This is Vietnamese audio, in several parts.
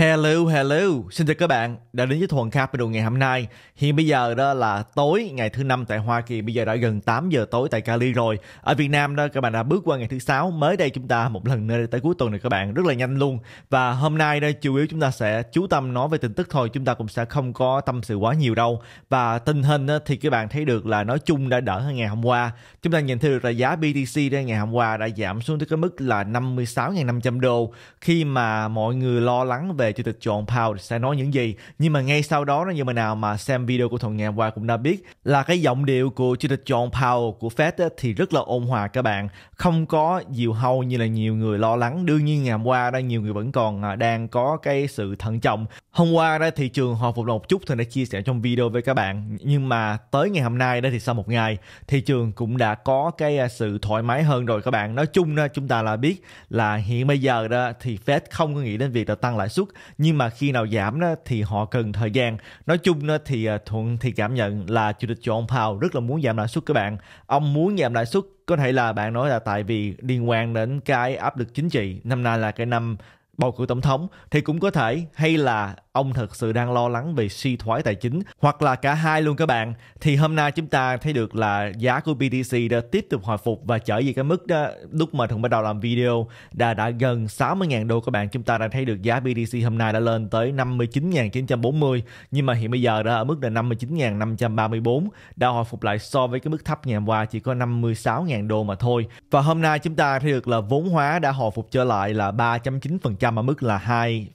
Hello, hello, xin chào các bạn đã đến với Thuần Capital ngày hôm nay. Hiện bây giờ đó là tối ngày thứ năm tại Hoa Kỳ, bây giờ đã gần 8 giờ tối tại Cali rồi. Ở Việt Nam đó các bạn đã bước qua ngày thứ sáu, mới đây chúng ta một lần nữa tới cuối tuần này các bạn, rất là nhanh luôn. Và hôm nay đây chủ yếu chúng ta sẽ chú tâm nói về tin tức thôi, chúng ta cũng sẽ không có tâm sự quá nhiều đâu. Và tình hình đó, thì các bạn thấy được là nói chung đã đỡ hơn ngày hôm qua. Chúng ta nhìn thấy được là giá BTC đây ngày hôm qua đã giảm xuống tới cái mức là 56.500 đô khi mà mọi người lo lắng về đề chủ tịch John Powell sẽ nói những gì. Nhưng mà ngay sau đó như mà nào mà xem video của Thuận ngày hôm qua cũng đã biết là cái giọng điệu của chủ tịch John Powell của Fed thì rất là ôn hòa các bạn. Không có dìu hâu như là nhiều người lo lắng. Đương nhiên ngày hôm qua đó nhiều người vẫn còn à, đang có cái sự thận trọng. Hôm qua đó thị trường hồi phục một chút thì đã chia sẻ trong video với các bạn. Nhưng mà tới ngày hôm nay đó thì sau một ngày thị trường cũng đã có cái à, sự thoải mái hơn rồi các bạn. Nói chung đó, chúng ta là biết là hiện bây giờ đó thì Fed không có nghĩ đến việc là tăng lãi suất nhưng mà khi nào giảm đó thì họ cần thời gian nói chung đó thì à, thuận thì cảm nhận là chủ tịch john powell rất là muốn giảm lãi suất các bạn ông muốn giảm lãi suất có thể là bạn nói là tại vì liên quan đến cái áp lực chính trị năm nay là cái năm bầu cử tổng thống thì cũng có thể hay là ông thật sự đang lo lắng về suy thoái tài chính hoặc là cả hai luôn các bạn thì hôm nay chúng ta thấy được là giá của BTC đã tiếp tục hồi phục và trở về cái mức đó lúc mà thường bắt đầu làm video đã đã gần 60.000 đô các bạn chúng ta đã thấy được giá BTC hôm nay đã lên tới 59.940 nhưng mà hiện bây giờ đã ở mức là 59.534 đã hồi phục lại so với cái mức thấp ngày hôm qua chỉ có 56.000 đô mà thôi và hôm nay chúng ta thấy được là vốn hóa đã hồi phục trở lại là 3.9% ở mức là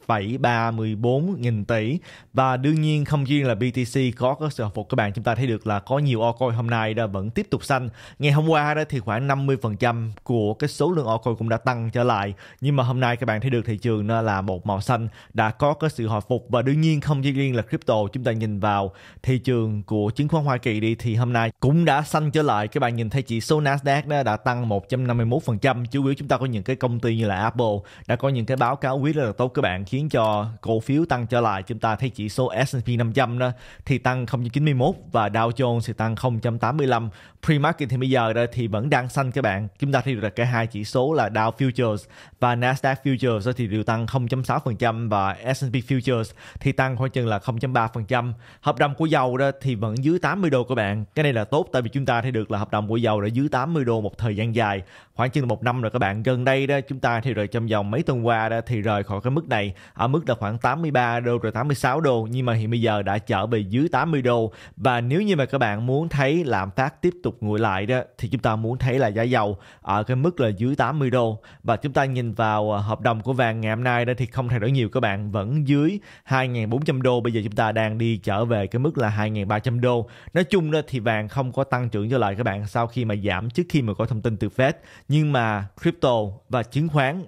2,34 nghìn tỷ và đương nhiên không riêng là BTC có có sự hồi phục các bạn chúng ta thấy được là có nhiều altcoin hôm nay đã vẫn tiếp tục xanh ngày hôm qua đó thì khoảng 50% của cái số lượng altcoin cũng đã tăng trở lại nhưng mà hôm nay các bạn thấy được thị trường nó là một màu xanh đã có cái sự hồi phục và đương nhiên không riêng là crypto chúng ta nhìn vào thị trường của chứng khoán Hoa Kỳ đi thì hôm nay cũng đã xanh trở lại các bạn nhìn thấy chỉ số Nasdaq đã tăng 151% chủ yếu chúng ta có những cái công ty như là Apple đã có những cái báo cáo quý rất là tốt các bạn khiến cho cổ phiếu tăng trở trở lại chúng ta thấy chỉ số S&P 500 đó thì tăng 0.91 và Dow Jones thì tăng 0.85 pre-market thì bây giờ đó thì vẫn đang xanh các bạn chúng ta thấy được là cả hai chỉ số là Dow Futures và Nasdaq Futures thì đều tăng 0.6% và S&P Futures thì tăng khoảng chừng là 0.3% hợp đồng của dầu đó thì vẫn dưới 80 đô các bạn cái này là tốt tại vì chúng ta thấy được là hợp đồng của dầu đã dưới 80 đô một thời gian dài khoảng chừng một năm rồi các bạn gần đây đó chúng ta thì rời trong vòng mấy tuần qua đó thì rời khỏi cái mức này ở mức là khoảng 83 đô rồi 86 đô nhưng mà hiện bây giờ đã trở về dưới 80 đô và nếu như mà các bạn muốn thấy lạm phát tiếp tục nguội lại đó thì chúng ta muốn thấy là giá dầu ở cái mức là dưới 80 đô và chúng ta nhìn vào ờ, hợp đồng của vàng ngày hôm nay đó thì không thay đổi nhiều các bạn vẫn dưới 2.400 đô bây giờ chúng ta đang đi trở về cái mức là 2.300 đô nói chung đó thì vàng không có tăng trưởng trở lại các bạn sau khi mà giảm trước khi mà có thông tin từ Fed nhưng mà crypto và chứng khoán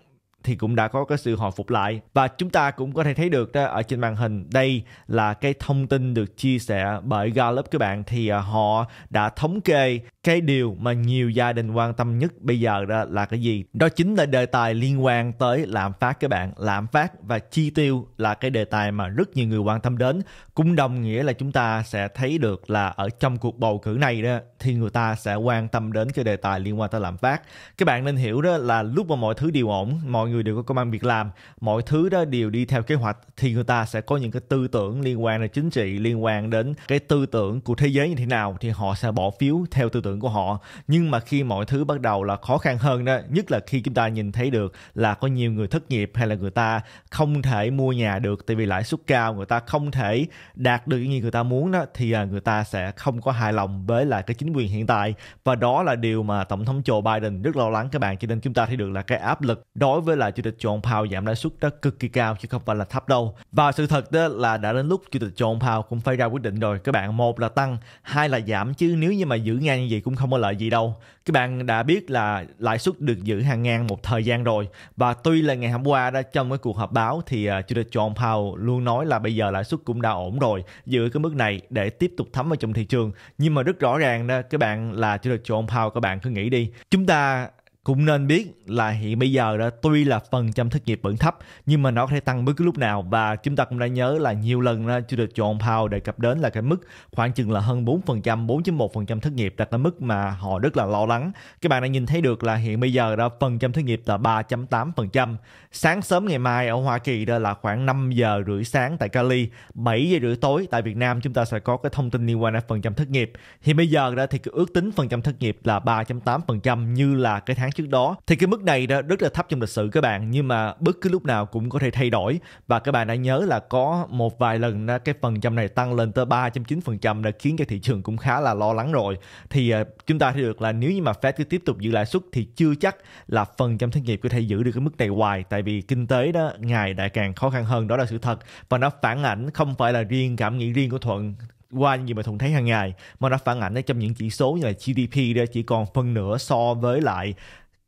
thì cũng đã có cái sự hồi phục lại và chúng ta cũng có thể thấy được đó ở trên màn hình đây là cái thông tin được chia sẻ bởi Gallup các bạn thì à, họ đã thống kê cái điều mà nhiều gia đình quan tâm nhất bây giờ đó là cái gì đó chính là đề tài liên quan tới lạm phát các bạn lạm phát và chi tiêu là cái đề tài mà rất nhiều người quan tâm đến cũng đồng nghĩa là chúng ta sẽ thấy được là ở trong cuộc bầu cử này đó thì người ta sẽ quan tâm đến cái đề tài liên quan tới lạm phát các bạn nên hiểu đó là lúc mà mọi thứ đều ổn mọi người người đều có công ăn việc làm mọi thứ đó đều đi theo kế hoạch thì người ta sẽ có những cái tư tưởng liên quan đến chính trị liên quan đến cái tư tưởng của thế giới như thế nào thì họ sẽ bỏ phiếu theo tư tưởng của họ nhưng mà khi mọi thứ bắt đầu là khó khăn hơn đó nhất là khi chúng ta nhìn thấy được là có nhiều người thất nghiệp hay là người ta không thể mua nhà được tại vì lãi suất cao người ta không thể đạt được những gì người ta muốn đó thì à, người ta sẽ không có hài lòng với lại cái chính quyền hiện tại và đó là điều mà tổng thống Joe Biden rất lo lắng các bạn cho nên chúng ta thấy được là cái áp lực đối với là Chủ tịch John Powell giảm lãi suất đã cực kỳ cao chứ không phải là thấp đâu. Và sự thật đó là đã đến lúc Chủ tịch John Powell cũng phải ra quyết định rồi. Các bạn một là tăng, hai là giảm chứ nếu như mà giữ ngang như vậy cũng không có lợi gì đâu. Các bạn đã biết là lãi suất được giữ hàng ngang một thời gian rồi và tuy là ngày hôm qua đã trong cái cuộc họp báo thì à, Chủ tịch John Powell luôn nói là bây giờ lãi suất cũng đã ổn rồi giữ cái mức này để tiếp tục thấm vào trong thị trường. Nhưng mà rất rõ ràng đó các bạn là Chủ tịch John Powell các bạn cứ nghĩ đi. Chúng ta cũng nên biết là hiện bây giờ đó tuy là phần trăm thất nghiệp vẫn thấp nhưng mà nó có thể tăng bất cứ lúc nào và chúng ta cũng đã nhớ là nhiều lần ra chưa được chọn Powell đề cập đến là cái mức khoảng chừng là hơn 4%, 4.1% thất nghiệp là cái mức mà họ rất là lo lắng. Các bạn đã nhìn thấy được là hiện bây giờ đó phần trăm thất nghiệp là 3.8%. Sáng sớm ngày mai ở Hoa Kỳ đó là khoảng 5 giờ rưỡi sáng tại Cali, 7 giờ rưỡi tối tại Việt Nam chúng ta sẽ có cái thông tin liên quan đến phần trăm thất nghiệp. Thì bây giờ đó thì ước tính phần trăm thất nghiệp là 3.8% như là cái tháng trước đó thì cái mức này đó rất là thấp trong lịch sử các bạn nhưng mà bất cứ lúc nào cũng có thể thay đổi và các bạn đã nhớ là có một vài lần cái phần trăm này tăng lên tới 3.9% đã khiến cho thị trường cũng khá là lo lắng rồi thì à, chúng ta thấy được là nếu như mà Fed cứ tiếp tục giữ lãi suất thì chưa chắc là phần trăm thất nghiệp có thể giữ được cái mức này hoài tại vì kinh tế đó ngày đã càng khó khăn hơn đó là sự thật và nó phản ảnh không phải là riêng cảm nghĩ riêng của Thuận qua những gì mà thuận thấy hàng ngày mà nó phản ảnh ở trong những chỉ số như là GDP đó chỉ còn phân nửa so với lại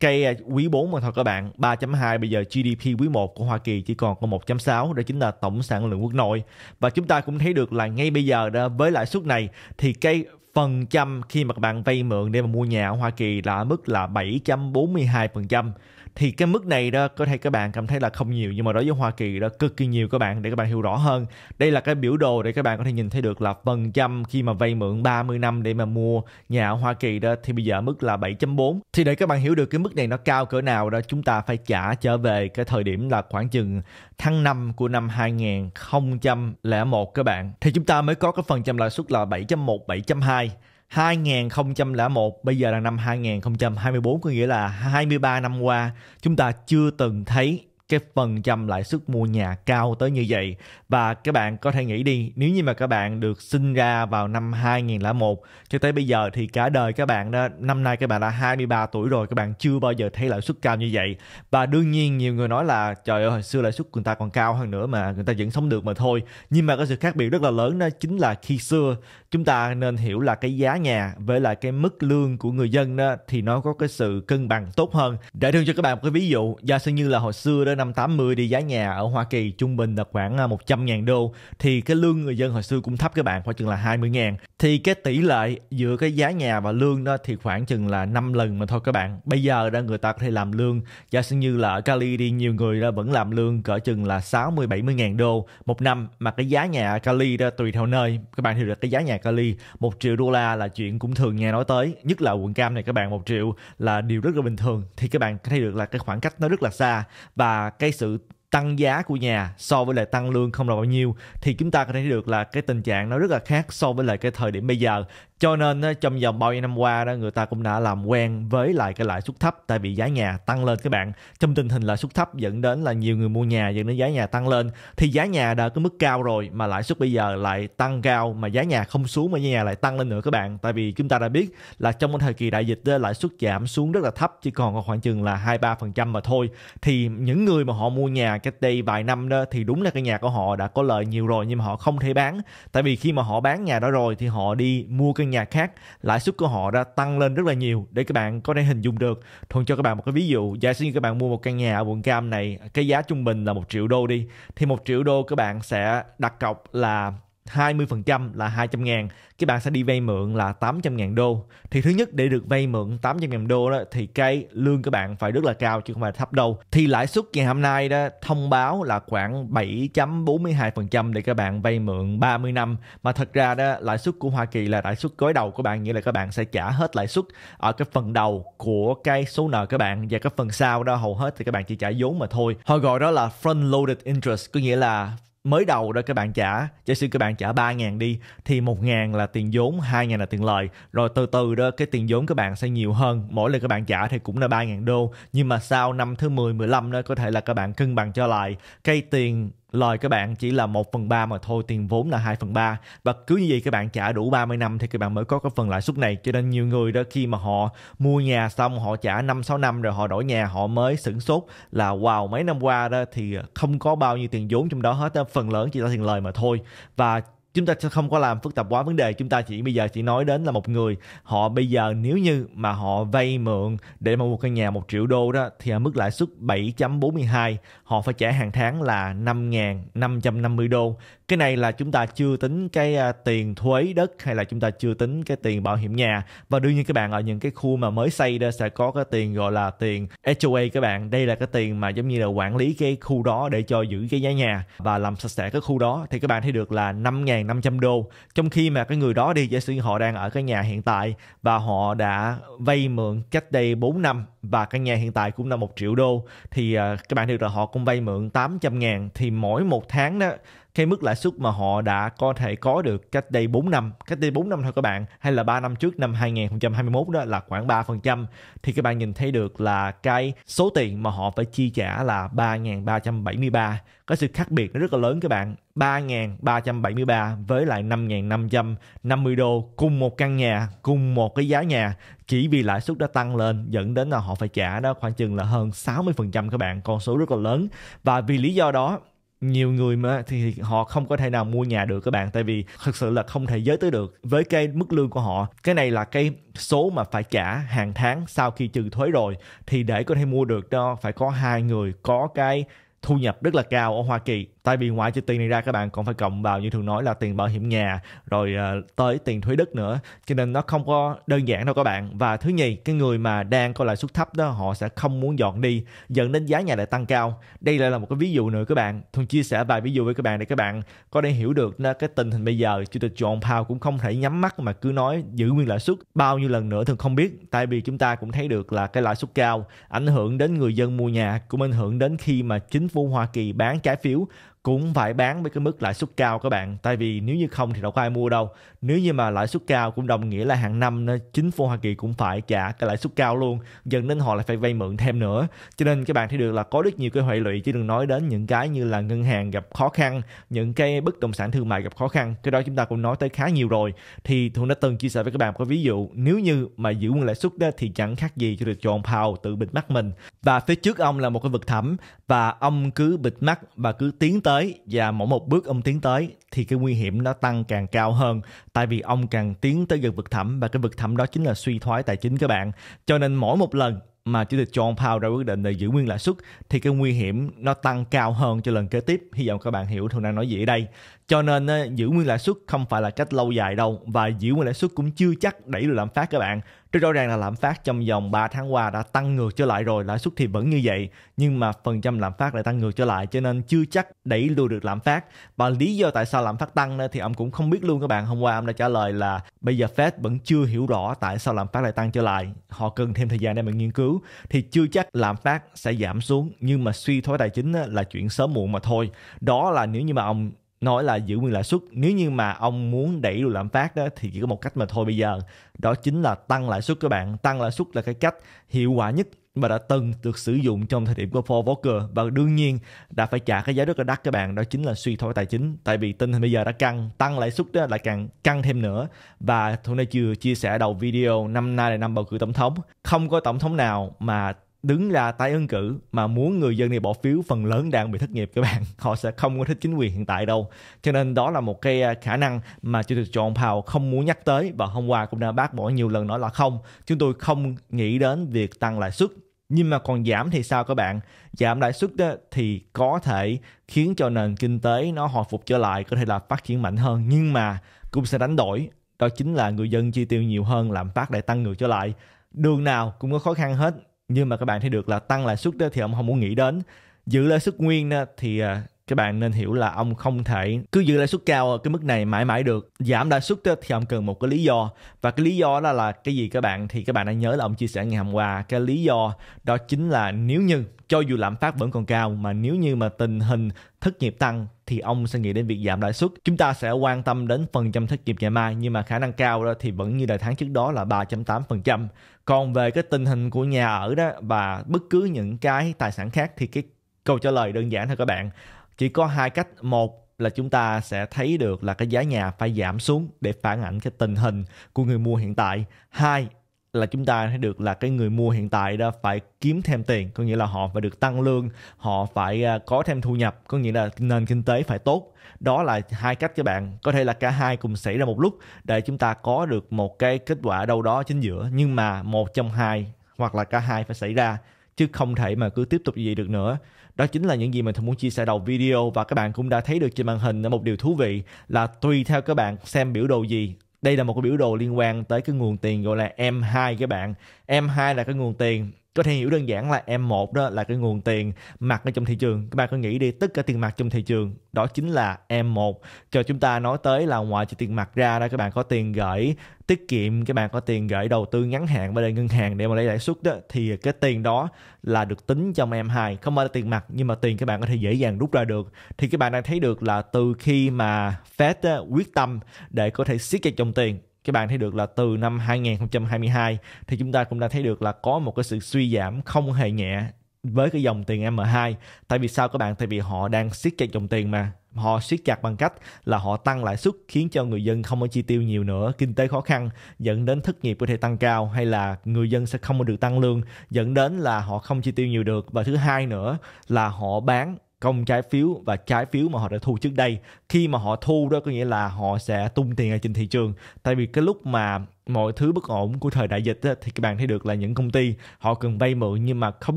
cái à, quý 4 mà thôi các bạn 3.2 bây giờ GDP quý 1 của Hoa Kỳ chỉ còn có 1.6 đó chính là tổng sản lượng quốc nội và chúng ta cũng thấy được là ngay bây giờ đó với lãi suất này thì cái phần trăm khi mà các bạn vay mượn để mà mua nhà ở Hoa Kỳ là ở mức là 742% thì cái mức này đó có thể các bạn cảm thấy là không nhiều nhưng mà đối với Hoa Kỳ đó cực kỳ nhiều các bạn để các bạn hiểu rõ hơn đây là cái biểu đồ để các bạn có thể nhìn thấy được là phần trăm khi mà vay mượn 30 năm để mà mua nhà ở Hoa Kỳ đó thì bây giờ mức là 7.4 thì để các bạn hiểu được cái mức này nó cao cỡ nào đó chúng ta phải trả trở về cái thời điểm là khoảng chừng tháng 5 của năm 2001 các bạn thì chúng ta mới có cái phần trăm lãi suất là 7.1 7.2 2001 bây giờ là năm 2024 có nghĩa là 23 năm qua chúng ta chưa từng thấy cái phần trăm lãi suất mua nhà cao tới như vậy. Và các bạn có thể nghĩ đi, nếu như mà các bạn được sinh ra vào năm 2001 cho tới bây giờ thì cả đời các bạn đó, năm nay các bạn đã 23 tuổi rồi, các bạn chưa bao giờ thấy lãi suất cao như vậy. Và đương nhiên nhiều người nói là trời ơi hồi xưa lãi suất người ta còn cao hơn nữa mà người ta vẫn sống được mà thôi. Nhưng mà có sự khác biệt rất là lớn đó chính là khi xưa chúng ta nên hiểu là cái giá nhà với lại cái mức lương của người dân đó thì nó có cái sự cân bằng tốt hơn. Để thương cho các bạn một cái ví dụ, giả sử như là hồi xưa đó năm 80 đi giá nhà ở Hoa Kỳ trung bình là khoảng 100.000 à, đô thì cái lương người dân hồi xưa cũng thấp các bạn khoảng chừng là 20.000 thì cái tỷ lệ giữa cái giá nhà và lương đó thì khoảng chừng là 5 lần mà thôi các bạn bây giờ đã người ta có thể làm lương giả sử như là ở Cali đi nhiều người đó vẫn làm lương cỡ chừng là 60 70 ngàn đô một năm mà cái giá nhà Cali đó tùy theo nơi các bạn hiểu được cái giá nhà Cali một triệu đô la là chuyện cũng thường nghe nói tới nhất là quận cam này các bạn một triệu là điều rất là bình thường thì các bạn thấy được là cái khoảng cách nó rất là xa và cái sự tăng giá của nhà so với lại tăng lương không là bao nhiêu thì chúng ta có thể thấy được là cái tình trạng nó rất là khác so với lại cái thời điểm bây giờ cho nên trong vòng bao nhiêu năm qua đó người ta cũng đã làm quen với lại cái lãi suất thấp tại vì giá nhà tăng lên các bạn trong tình hình lãi suất thấp dẫn đến là nhiều người mua nhà dẫn đến giá nhà tăng lên thì giá nhà đã có mức cao rồi mà lãi suất bây giờ lại tăng cao mà giá nhà không xuống mà giá nhà lại tăng lên nữa các bạn tại vì chúng ta đã biết là trong thời kỳ đại dịch lãi suất giảm xuống rất là thấp chỉ còn khoảng chừng là hai ba phần trăm mà thôi thì những người mà họ mua nhà cách đây vài năm đó thì đúng là cái nhà của họ đã có lợi nhiều rồi nhưng mà họ không thể bán tại vì khi mà họ bán nhà đó rồi thì họ đi mua căn nhà khác lãi suất của họ đã tăng lên rất là nhiều để các bạn có thể hình dung được thuần cho các bạn một cái ví dụ giả sử như các bạn mua một căn nhà ở quận cam này cái giá trung bình là một triệu đô đi thì một triệu đô các bạn sẽ đặt cọc là 20% là 200 ngàn Cái bạn sẽ đi vay mượn là 800 ngàn đô Thì thứ nhất để được vay mượn 800 ngàn đô đó Thì cái lương các bạn phải rất là cao chứ không phải thấp đâu Thì lãi suất ngày hôm nay đó thông báo là khoảng 7.42% để các bạn vay mượn 30 năm Mà thật ra đó lãi suất của Hoa Kỳ là lãi suất gói đầu của bạn Nghĩa là các bạn sẽ trả hết lãi suất ở cái phần đầu của cái số nợ các bạn Và cái phần sau đó hầu hết thì các bạn chỉ trả vốn mà thôi Họ gọi đó là front loaded interest Có nghĩa là mới đầu đó các bạn trả giả sử các bạn trả 3 ngàn đi thì một ngàn là tiền vốn hai ngàn là tiền lời rồi từ từ đó cái tiền vốn các bạn sẽ nhiều hơn mỗi lần các bạn trả thì cũng là 3 ngàn đô nhưng mà sau năm thứ 10 15 đó có thể là các bạn cân bằng cho lại cái tiền lời các bạn chỉ là 1 phần 3 mà thôi, tiền vốn là 2 phần 3. Và cứ như vậy các bạn trả đủ 30 năm thì các bạn mới có cái phần lãi suất này. Cho nên nhiều người đó khi mà họ mua nhà xong họ trả 5 6 năm rồi họ đổi nhà họ mới sửng sốt là wow mấy năm qua đó thì không có bao nhiêu tiền vốn trong đó hết phần lớn chỉ là tiền lời mà thôi. Và chúng ta sẽ không có làm phức tạp quá vấn đề chúng ta chỉ bây giờ chỉ nói đến là một người họ bây giờ nếu như mà họ vay mượn để mua một căn nhà một triệu đô đó thì ở mức lãi suất 7.42 họ phải trả hàng tháng là 5.550 đô cái này là chúng ta chưa tính cái à, tiền thuế đất hay là chúng ta chưa tính cái tiền bảo hiểm nhà và đương nhiên các bạn ở những cái khu mà mới xây đó sẽ có cái tiền gọi là tiền HOA các bạn đây là cái tiền mà giống như là quản lý cái khu đó để cho giữ cái giá nhà và làm sạch sẽ cái khu đó thì các bạn thấy được là 5.500 đô trong khi mà cái người đó đi giả sử họ đang ở cái nhà hiện tại và họ đã vay mượn cách đây 4 năm và căn nhà hiện tại cũng là một triệu đô thì à, các bạn thấy được là họ cũng vay mượn 800 ngàn thì mỗi một tháng đó cái mức lãi suất mà họ đã có thể có được cách đây 4 năm, cách đây 4 năm thôi các bạn, hay là 3 năm trước năm 2021 đó là khoảng 3%, thì các bạn nhìn thấy được là cái số tiền mà họ phải chi trả là 3.373. Có sự khác biệt nó rất là lớn các bạn. 3.373 với lại 5.550 đô cùng một căn nhà, cùng một cái giá nhà chỉ vì lãi suất đã tăng lên dẫn đến là họ phải trả đó khoảng chừng là hơn 60% các bạn, con số rất là lớn. Và vì lý do đó nhiều người mà thì họ không có thể nào mua nhà được các bạn tại vì thực sự là không thể giới tới được với cái mức lương của họ cái này là cái số mà phải trả hàng tháng sau khi trừ thuế rồi thì để có thể mua được đó phải có hai người có cái thu nhập rất là cao ở Hoa Kỳ. Tại vì ngoài trừ tiền này ra các bạn còn phải cộng vào như thường nói là tiền bảo hiểm nhà rồi ờ, tới tiền thuế đất nữa. Cho nên nó không có đơn giản đâu các bạn. Và thứ nhì, cái người mà đang có lãi suất thấp đó họ sẽ không muốn dọn đi dẫn đến giá nhà lại tăng cao. Đây lại là một cái ví dụ nữa các bạn. Thường chia sẻ vài ví dụ với các bạn để các bạn có thể hiểu được cái tình hình bây giờ. Chủ tịch John Powell cũng không thể nhắm mắt mà cứ nói giữ nguyên lãi suất bao nhiêu lần nữa thường không biết. Tại vì chúng ta cũng thấy được là cái lãi suất cao ảnh hưởng đến người dân mua nhà cũng ảnh hưởng đến khi mà chính chính phủ Hoa Kỳ bán trái phiếu cũng phải bán với cái mức lãi suất cao các bạn tại vì nếu như không thì đâu có ai mua đâu nếu như mà lãi suất cao cũng đồng nghĩa là hàng năm chính phủ Hoa Kỳ cũng phải trả cái lãi suất cao luôn dẫn đến họ lại phải vay mượn thêm nữa cho nên các bạn thấy được là có rất nhiều cái hệ lụy chứ đừng nói đến những cái như là ngân hàng gặp khó khăn những cái bất động sản thương mại gặp khó khăn cái đó chúng ta cũng nói tới khá nhiều rồi thì Thuận đã từng chia sẻ với các bạn có ví dụ nếu như mà giữ nguyên lãi suất đó thì chẳng khác gì cho được John Powell tự bịt mắt mình và phía trước ông là một cái vực thẳm và ông cứ bịt mắt và cứ tiến tới tới và mỗi một bước ông tiến tới thì cái nguy hiểm nó tăng càng cao hơn tại vì ông càng tiến tới gần vực thẳm và cái vực thẳm đó chính là suy thoái tài chính các bạn cho nên mỗi một lần mà chủ tịch John Powell ra quyết định là giữ nguyên lãi suất thì cái nguy hiểm nó tăng cao hơn cho lần kế tiếp. Hy vọng các bạn hiểu Thuận đang nói gì ở đây cho nên giữ nguyên lãi suất không phải là cách lâu dài đâu và giữ nguyên lãi suất cũng chưa chắc đẩy được lạm phát các bạn rất rõ ràng là lạm phát trong vòng 3 tháng qua đã tăng ngược trở lại rồi lãi suất thì vẫn như vậy nhưng mà phần trăm lạm phát lại tăng ngược trở lại cho nên chưa chắc đẩy lùi được lạm phát và lý do tại sao lạm phát tăng thì ông cũng không biết luôn các bạn hôm qua ông đã trả lời là bây giờ Fed vẫn chưa hiểu rõ tại sao lạm phát lại tăng trở lại họ cần thêm thời gian để mà nghiên cứu thì chưa chắc lạm phát sẽ giảm xuống nhưng mà suy thoái tài chính là chuyện sớm muộn mà thôi đó là nếu như mà ông nói là giữ nguyên lãi suất nếu như mà ông muốn đẩy lùi lạm phát đó thì chỉ có một cách mà thôi bây giờ đó chính là tăng lãi suất các bạn tăng lãi suất là cái cách hiệu quả nhất mà đã từng được sử dụng trong thời điểm của Paul Volcker và đương nhiên đã phải trả cái giá rất là đắt các bạn đó chính là suy thoái tài chính tại vì tình hình bây giờ đã căng tăng lãi suất đó lại càng căng thêm nữa và hôm nay chưa chia sẻ đầu video năm nay là năm bầu cử tổng thống không có tổng thống nào mà đứng ra tái ứng cử mà muốn người dân này bỏ phiếu phần lớn đang bị thất nghiệp các bạn họ sẽ không có thích chính quyền hiện tại đâu cho nên đó là một cái à, khả năng mà chủ tịch John Powell không muốn nhắc tới và hôm qua cũng đã bác bỏ nhiều lần nói là không chúng tôi không nghĩ đến việc tăng lãi suất nhưng mà còn giảm thì sao các bạn giảm lãi suất thì có thể khiến cho nền kinh tế nó hồi phục trở lại có thể là phát triển mạnh hơn nhưng mà cũng sẽ đánh đổi đó chính là người dân chi tiêu nhiều hơn làm phát lại tăng ngược trở lại đường nào cũng có khó khăn hết nhưng mà các bạn thấy được là tăng lãi suất thì ông không muốn nghĩ đến giữ lãi suất nguyên thì à, các bạn nên hiểu là ông không thể cứ giữ lãi suất cao ở cái mức này mãi mãi được giảm lãi suất thì ông cần một cái lý do và cái lý do đó là cái gì các bạn thì các bạn đã nhớ là ông chia sẻ ngày hôm qua cái lý do đó chính là nếu như cho dù lạm phát vẫn còn cao mà nếu như mà tình hình thất nghiệp tăng thì ông sẽ nghĩ đến việc giảm lãi suất. Chúng ta sẽ quan tâm đến phần trăm thất nghiệp ngày mai nhưng mà khả năng cao đó thì vẫn như là tháng trước đó là 3.8%. Còn về cái tình hình của nhà ở đó và bất cứ những cái tài sản khác thì cái câu trả lời đơn giản thôi các bạn. Chỉ có hai cách, một là chúng ta sẽ thấy được là cái giá nhà phải giảm xuống để phản ảnh cái tình hình của người mua hiện tại. Hai là chúng ta thấy được là cái người mua hiện tại đó phải kiếm thêm tiền có nghĩa là họ phải được tăng lương họ phải à, có thêm thu nhập có nghĩa là nền kinh tế phải tốt đó là hai cách các bạn có thể là cả hai cùng xảy ra một lúc để chúng ta có được một cái kết quả đâu đó chính giữa nhưng mà một trong hai hoặc là cả hai phải xảy ra chứ không thể mà cứ tiếp tục như vậy được nữa đó chính là những gì mình muốn chia sẻ đầu video và các bạn cũng đã thấy được trên màn hình một điều thú vị là tùy theo các bạn xem biểu đồ gì đây là một cái biểu đồ liên quan tới cái nguồn tiền gọi là M2 các bạn. M2 là cái nguồn tiền có thể hiểu đơn giản là M1 đó là cái nguồn tiền mặt ở trong thị trường các bạn có nghĩ đi tất cả tiền mặt trong thị trường đó chính là M1 cho chúng ta nói tới là ngoài trừ tiền mặt ra đó các bạn có tiền gửi tiết kiệm các bạn có tiền gửi đầu tư ngắn hạn bên đây ngân hàng để mà lấy lãi suất đó thì cái tiền đó là được tính trong M2 không phải là tiền mặt nhưng mà tiền các bạn có thể dễ dàng rút ra được thì các bạn đang thấy được là từ khi mà Fed quyết tâm để có thể siết chặt dòng tiền các bạn thấy được là từ năm 2022 thì chúng ta cũng đã thấy được là có một cái sự suy giảm không hề nhẹ với cái dòng tiền M2. Tại vì sao các bạn? Tại vì họ đang siết chặt dòng tiền mà họ siết chặt bằng cách là họ tăng lãi suất khiến cho người dân không có chi tiêu nhiều nữa kinh tế khó khăn dẫn đến thất nghiệp có thể tăng cao hay là người dân sẽ không được tăng lương dẫn đến là họ không chi tiêu nhiều được và thứ hai nữa là họ bán công trái phiếu và trái phiếu mà họ đã thu trước đây khi mà họ thu đó có nghĩa là họ sẽ tung tiền ra trên thị trường tại vì cái lúc mà mọi thứ bất ổn của thời đại dịch thì các bạn thấy được là những công ty họ cần vay mượn nhưng mà không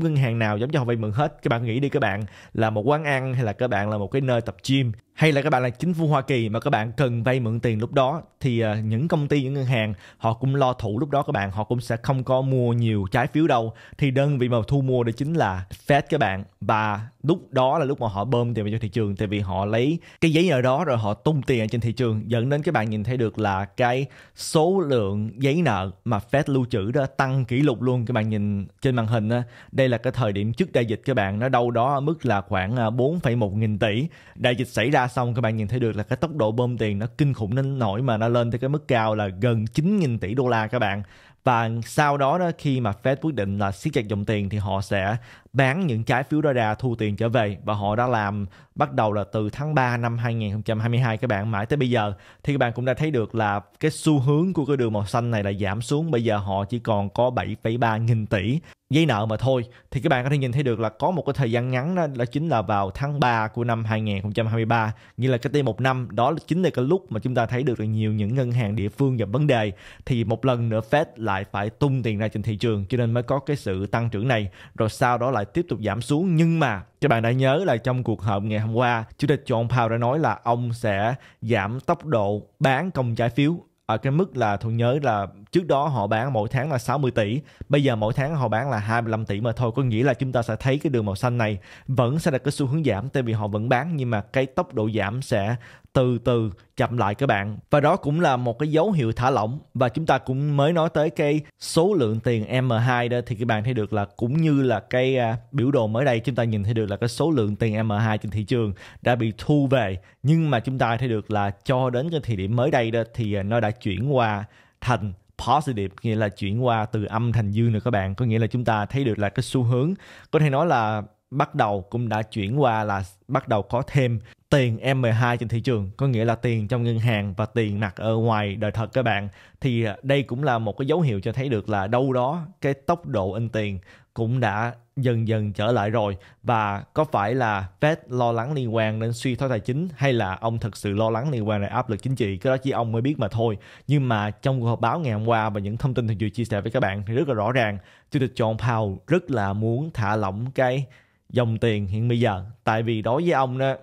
ngân hàng nào giống cho họ vay mượn hết các bạn nghĩ đi các bạn là một quán ăn hay là các bạn là một cái nơi tập gym hay là các bạn là chính phủ Hoa Kỳ mà các bạn cần vay mượn tiền lúc đó thì à, những công ty những ngân hàng họ cũng lo thủ lúc đó các bạn họ cũng sẽ không có mua nhiều trái phiếu đâu thì đơn vị mà thu mua đó chính là Fed các bạn và lúc đó là lúc mà họ bơm tiền vào cho thị trường tại vì họ lấy cái giấy nợ đó rồi họ tung tiền trên thị trường dẫn đến các bạn nhìn thấy được là cái số lượng lượng giấy nợ mà Fed lưu trữ đó tăng kỷ lục luôn các bạn nhìn trên màn hình đó. đây là cái thời điểm trước đại dịch các bạn nó đâu đó ở mức là khoảng 4,1 à, nghìn tỷ đại dịch xảy ra xong các bạn nhìn thấy được là cái tốc độ bơm tiền nó kinh khủng đến nỗi mà nó lên tới cái mức cao là gần 9 nghìn tỷ đô la các bạn và sau đó đó khi mà Fed quyết định là siết chặt dòng tiền thì họ sẽ bán những trái phiếu radar thu tiền trở về và họ đã làm bắt đầu là từ tháng 3 năm 2022 các bạn mãi tới bây giờ thì các bạn cũng đã thấy được là cái xu hướng của cái đường màu xanh này là giảm xuống bây giờ họ chỉ còn có 7,3 nghìn tỷ giấy nợ mà thôi thì các bạn có thể nhìn thấy được là có một cái thời gian ngắn đó, đó chính là vào tháng 3 của năm 2023 như là cái t một năm đó chính là cái lúc mà chúng ta thấy được là nhiều những ngân hàng địa phương gặp vấn đề thì một lần nữa Fed lại phải tung tiền ra trên thị trường cho nên mới có cái sự tăng trưởng này rồi sau đó lại tiếp tục giảm xuống nhưng mà các bạn đã nhớ là trong cuộc họp ngày hôm qua chủ tịch John Powell đã nói là ông sẽ giảm tốc độ bán công trái phiếu ở cái mức là tôi nhớ là Trước đó họ bán mỗi tháng là 60 tỷ, bây giờ mỗi tháng họ bán là 25 tỷ mà thôi. Có nghĩa là chúng ta sẽ thấy cái đường màu xanh này vẫn sẽ là cái xu hướng giảm tại vì họ vẫn bán nhưng mà cái tốc độ giảm sẽ từ từ chậm lại các bạn và đó cũng là một cái dấu hiệu thả lỏng và chúng ta cũng mới nói tới cái số lượng tiền M2 đó thì các bạn thấy được là cũng như là cái à, biểu đồ mới đây chúng ta nhìn thấy được là cái số lượng tiền M2 trên thị trường đã bị thu về nhưng mà chúng ta thấy được là cho đến cái thời điểm mới đây đó thì à, nó đã chuyển qua thành positive nghĩa là chuyển qua từ âm thành dương nữa các bạn có nghĩa là chúng ta thấy được là cái xu hướng có thể nói là bắt đầu cũng đã chuyển qua là bắt đầu có thêm tiền m 12 trên thị trường có nghĩa là tiền trong ngân hàng và tiền mặt ở ngoài đời thật các bạn thì đây cũng là một cái dấu hiệu cho thấy được là đâu đó cái tốc độ in tiền cũng đã dần dần trở lại rồi và có phải là Fed lo lắng liên quan đến suy thoái tài chính hay là ông thật sự lo lắng liên quan đến áp lực chính trị cái đó chỉ ông mới biết mà thôi nhưng mà trong cuộc họp báo ngày hôm qua và những thông tin thường vừa chia sẻ với các bạn thì rất là rõ ràng chủ tịch John Powell rất là muốn thả lỏng cái dòng tiền hiện bây giờ tại vì đối với ông đó